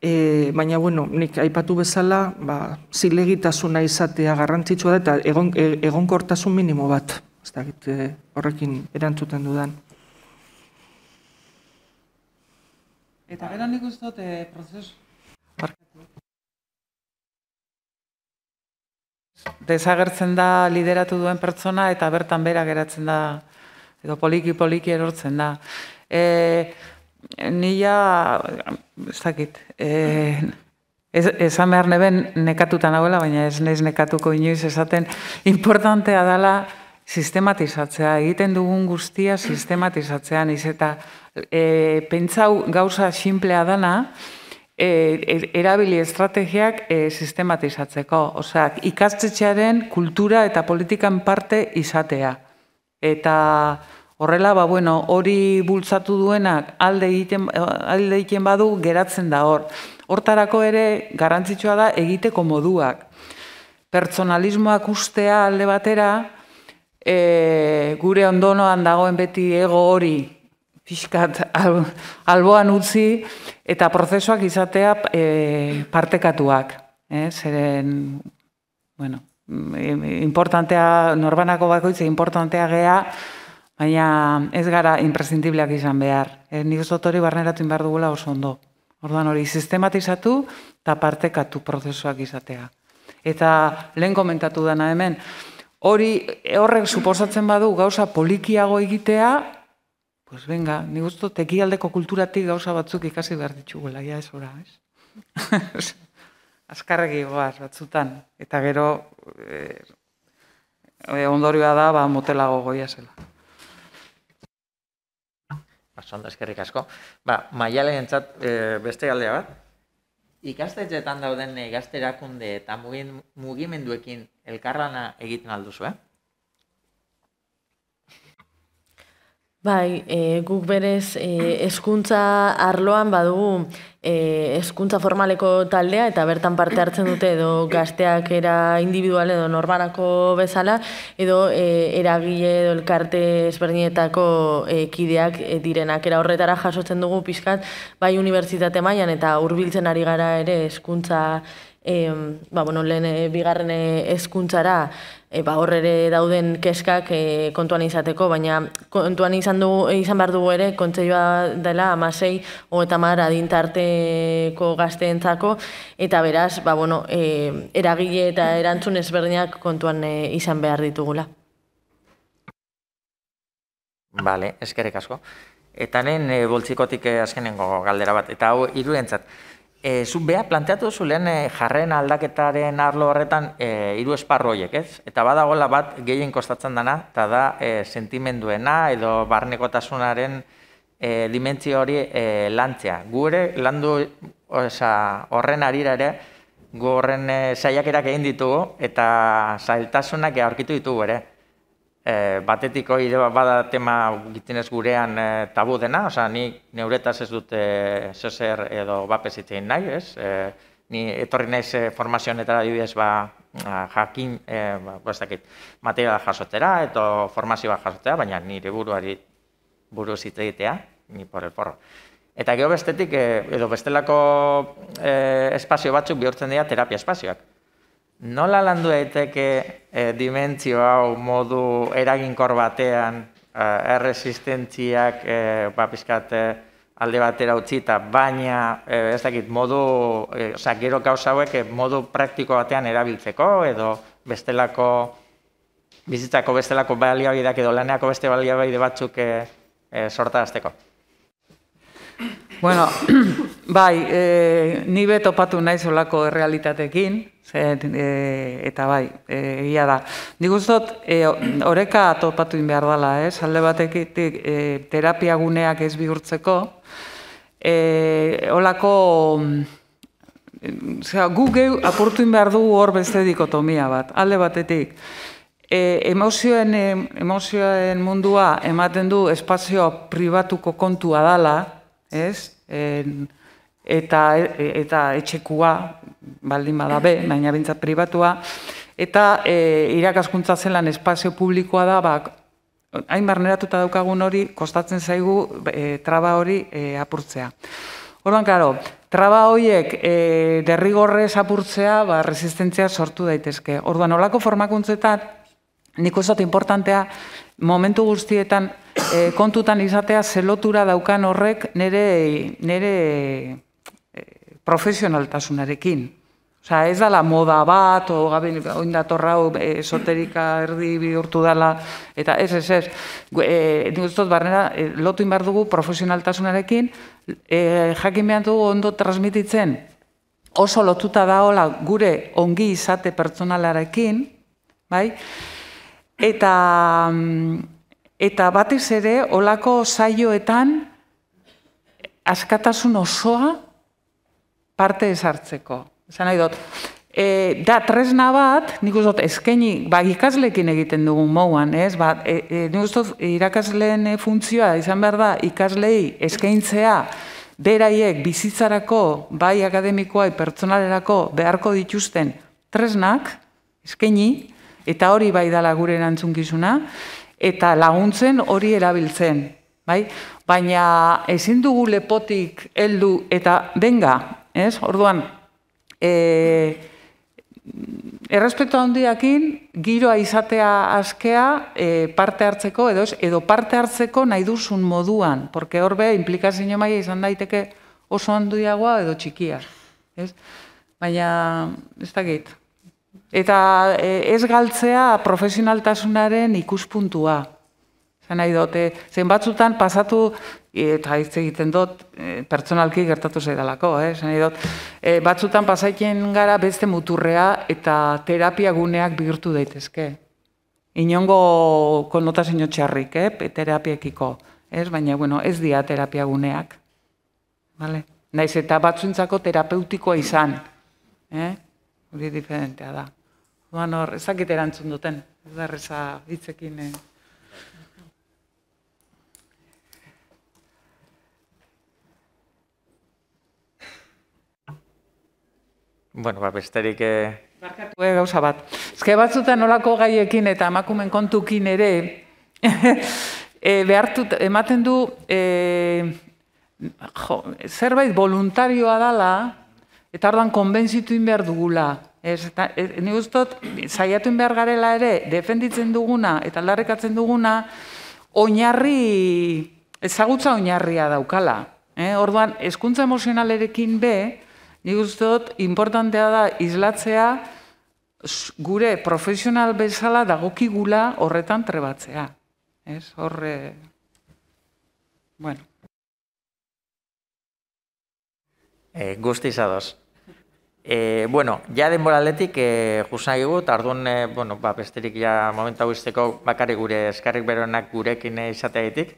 E, baina, bueno, nik aipatu bezala, ba, zilegitasuna izatea garrantzitsua eta egon, e, egonkortasun minimo bat, ez da, e, horrekin erantzuten dudan. Eta gero nik ustot, eh, prozesu? desagertzen da lideratu duen pertsona eta bertan bera geratzen da edo poliki poliki erortzen da. E, nila, ez dakit, e, ez, esan behar neben nekatuta baina ez naiz nekatuko inoiz esaten, importantea dela sistematizatzea, egiten dugun guztia sistematizatzean, iz eta e, pentsau gauza simplea dana, e, e, erabili estrategiak e, sistematizatzeko, osak ikastetxearen kultura eta politikan parte izatea. Eta horrela ba bueno, hori bultzatu duenak alde egiten eh, alde egiten badu geratzen da hor. Hortarako ere garrantzitsua da egiteko moduak. Personalismoak ustea alde batera e, gure ondonoan dagoen beti ego hori fiskat alboan utzi eta prozesuak izatea eh, partekatuak, eh? Zeren bueno Mm, importantea norbanako bakoitza importantea gea, baina ez gara imprescindibleak izan behar. E, Nik uste hori barneratu inbar dugula oso ondo. Orduan hori sistematizatu eta partekatu prozesuak izatea. Eta lehen komentatu dana hemen, hori e, horrek suposatzen badu gauza polikiago egitea, pues venga, ni gusto tekialdeko kulturatik gauza batzuk ikasi behar ditugula, ja ez ora, ez? *laughs* azkarregi goaz batzutan, eta gero e, ondorioa da, ba, motelago goia zela. da, eskerrik asko. Ba, maialen entzat, eh, beste galdea bat? Ikastetxetan dauden gazterakunde eta mugimenduekin elkarlana egiten alduzu, eh? Bai, e, guk berez e, eskuntza arloan badugu e, eskuntza formaleko taldea eta bertan parte hartzen dute edo gazteak era individual edo norbanako bezala edo e, eragile edo elkarte ezberdinetako e, kideak e, direnak era horretara jasotzen dugu pizkat bai unibertsitate mailan eta hurbiltzen ari gara ere eskuntza e, ba, bueno, lehen e, bigarren eh, ezkuntzara e, eh, ba, horre ere dauden keskak kontuan izateko, baina kontuan izan, du, izan behar dugu ere kontzeioa dela amasei eta mar adintarteko gazteentzako eta beraz ba, bueno, eragile eta erantzun ezberdinak kontuan izan behar ditugula. Bale, eskerek asko. Eta nien, e, bultzikotik azkenengo galdera bat, eta hau, irudentzat. E, planteatu zuen lehen e, jarren aldaketaren arlo horretan eh, hiru iru esparroiek, ez? Eta badagoela bat gehien kostatzen dana, eta da sentimenduena edo barnekotasunaren e, hori lantzea. Gu ere, landu horren arira ere, gu horren e, saiakerak egin ditugu, eta zailtasunak aurkitu ditugu ere. Eh, batetik hori bada tema gitenez gurean eh, tabu dena, oza, ni neuretaz ez dute eh, zezer edo bapes itzein nahi, ez? Ni etorri nahi ze formazioan eta dibidez, ba, jakin, ba, guztakit, ba, materiala jasotera, eta formazioa jasotera, baina nire buruari buru egitea ni por el porro. Eta gero bestetik, edo bestelako espazio batzuk bihurtzen dira terapia espazioak nola landu daiteke e, dimentsio hau modu eraginkor batean eh, erresistentziak e, ba, pizkate, alde batera utzita, baina ez dakit modu, e, oza, gero gauza hauek modu praktiko batean erabiltzeko edo bestelako bizitzako bestelako baliabideak edo laneako beste baliabide batzuk e, e, Bueno, *clears throat* bai, e, ni topatu nahi zolako errealitatekin, Zer, e, eta bai, e, egia da. Nik dut, e, oreka in behar dela, Eh? Alde batekitik e, terapia guneak ez bihurtzeko, e, olako, zera, mm, gu gehu apurtu behar dugu hor beste dikotomia bat, alde batetik. E, emozioen, emozioen mundua ematen du espazio pribatuko kontua dala, ez? En, eta, e, eta etxekua, baldin bada be, baina bintzat pribatua, eta e, irakaskuntza zelan espazio publikoa da, ba, hain barneratuta daukagun hori, kostatzen zaigu e, traba hori e, apurtzea. Orduan, karo, traba horiek e, derrigorrez apurtzea, ba, resistentzia sortu daitezke. Orduan, olako formakuntzetan, nik uste importantea, momentu guztietan, e, kontutan izatea, zelotura daukan horrek, nere... nire, profesionaltasunarekin. Osa, ez dala moda bat, o gabin, oindatorra, esoterika erdi bihurtu dala, eta ez, ez, ez. E, Nuztot barrena, e, lotu dugu profesionaltasunarekin, e, jakin behar dugu ondo transmititzen, oso lotuta da hola gure ongi izate pertsonalarekin, bai? Eta, mm, eta batiz ere, olako saioetan, askatasun osoa parte esartzeko. esan nahi dut, eh, da tresna bat, nik uste dut, eskeni, ba, ikaslekin egiten dugu mouan, ez? Ba, e, e, nik uste dut, irakasleen funtzioa, izan behar da, ikaslei eskaintzea, beraiek bizitzarako, bai akademikoa, bai pertsonalerako beharko dituzten tresnak, eskaini eta hori bai dala gure erantzunkizuna, eta laguntzen hori erabiltzen. Bai? Baina ezin dugu lepotik heldu eta benga, ez? Orduan, e, handiakin, giroa izatea askea e, parte hartzeko, edo edo parte hartzeko nahi duzun moduan, porque horbe, implikazio maia izan daiteke oso handiagoa edo txikia, ez? Baina, ez da gait. Eta eh, ez galtzea profesionaltasunaren ikuspuntua. Zena zenbatzutan pasatu E, eta hitz egiten dut e, pertsonalki gertatu zai dalako, eh? dut, e, batzutan pasaiken gara beste muturrea eta terapia guneak bihurtu daitezke. Inongo konota zeinot txarrik, eh? Terapia ekiko, Baina, bueno, ez dira terapia guneak. Vale? Naiz eta batzuntzako terapeutikoa izan, eh? Hori diferentea da. Baina hor, ezakit erantzun duten, ez darreza hitzekin... Eh? Bueno, ba, besterik... Eh, Barkatu eh, gauza bat. Ezke batzutan nolako gaiekin eta emakumen kontukin ere, *laughs* e, behartu, ematen du, e, jo, zerbait voluntarioa dala, eta ordan konbentzitu behar dugula. Ez, eta, ez, ni guztot, zaiatuin behar garela ere, defenditzen duguna eta aldarrekatzen duguna, oinarri, ezagutza oinarria daukala. Eh, orduan, eskuntza emozionalerekin be, Ni uste dut, importantea da islatzea gure profesional bezala dagokigula horretan trebatzea. Ez, horre... Eh, bueno. Eh, guzti izadoz. Eh, bueno, ja denbora aldetik, e, justu tardun, e, bueno, ba, besterik ja momentu hau bakarri gure eskarrik beronak gurekin izateagetik.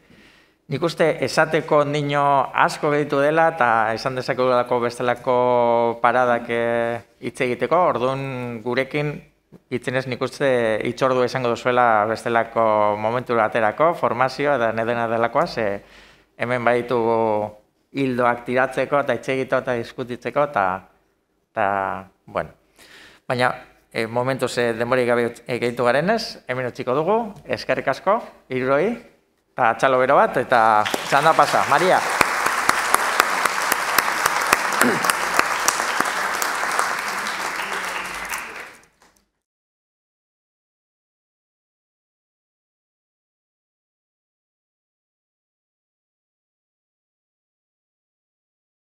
Nik uste esateko nino asko geditu dela eta esan dezakeu bestelako paradak eh, hitz egiteko, orduan gurekin itzenez nik uste itxordu esango duzuela bestelako momentu aterako, formazioa eta nedena delakoa, ze hemen baditu hildoak tiratzeko eta hitz egiteko eta diskutitzeko, eta, eta, bueno. Baina, eh, momentu ze eh, demori egitu garen ez, hemen otxiko dugu, eskerrik asko, irroi, Eta txalo bero bat, eta txanda pasa. Maria. Maria.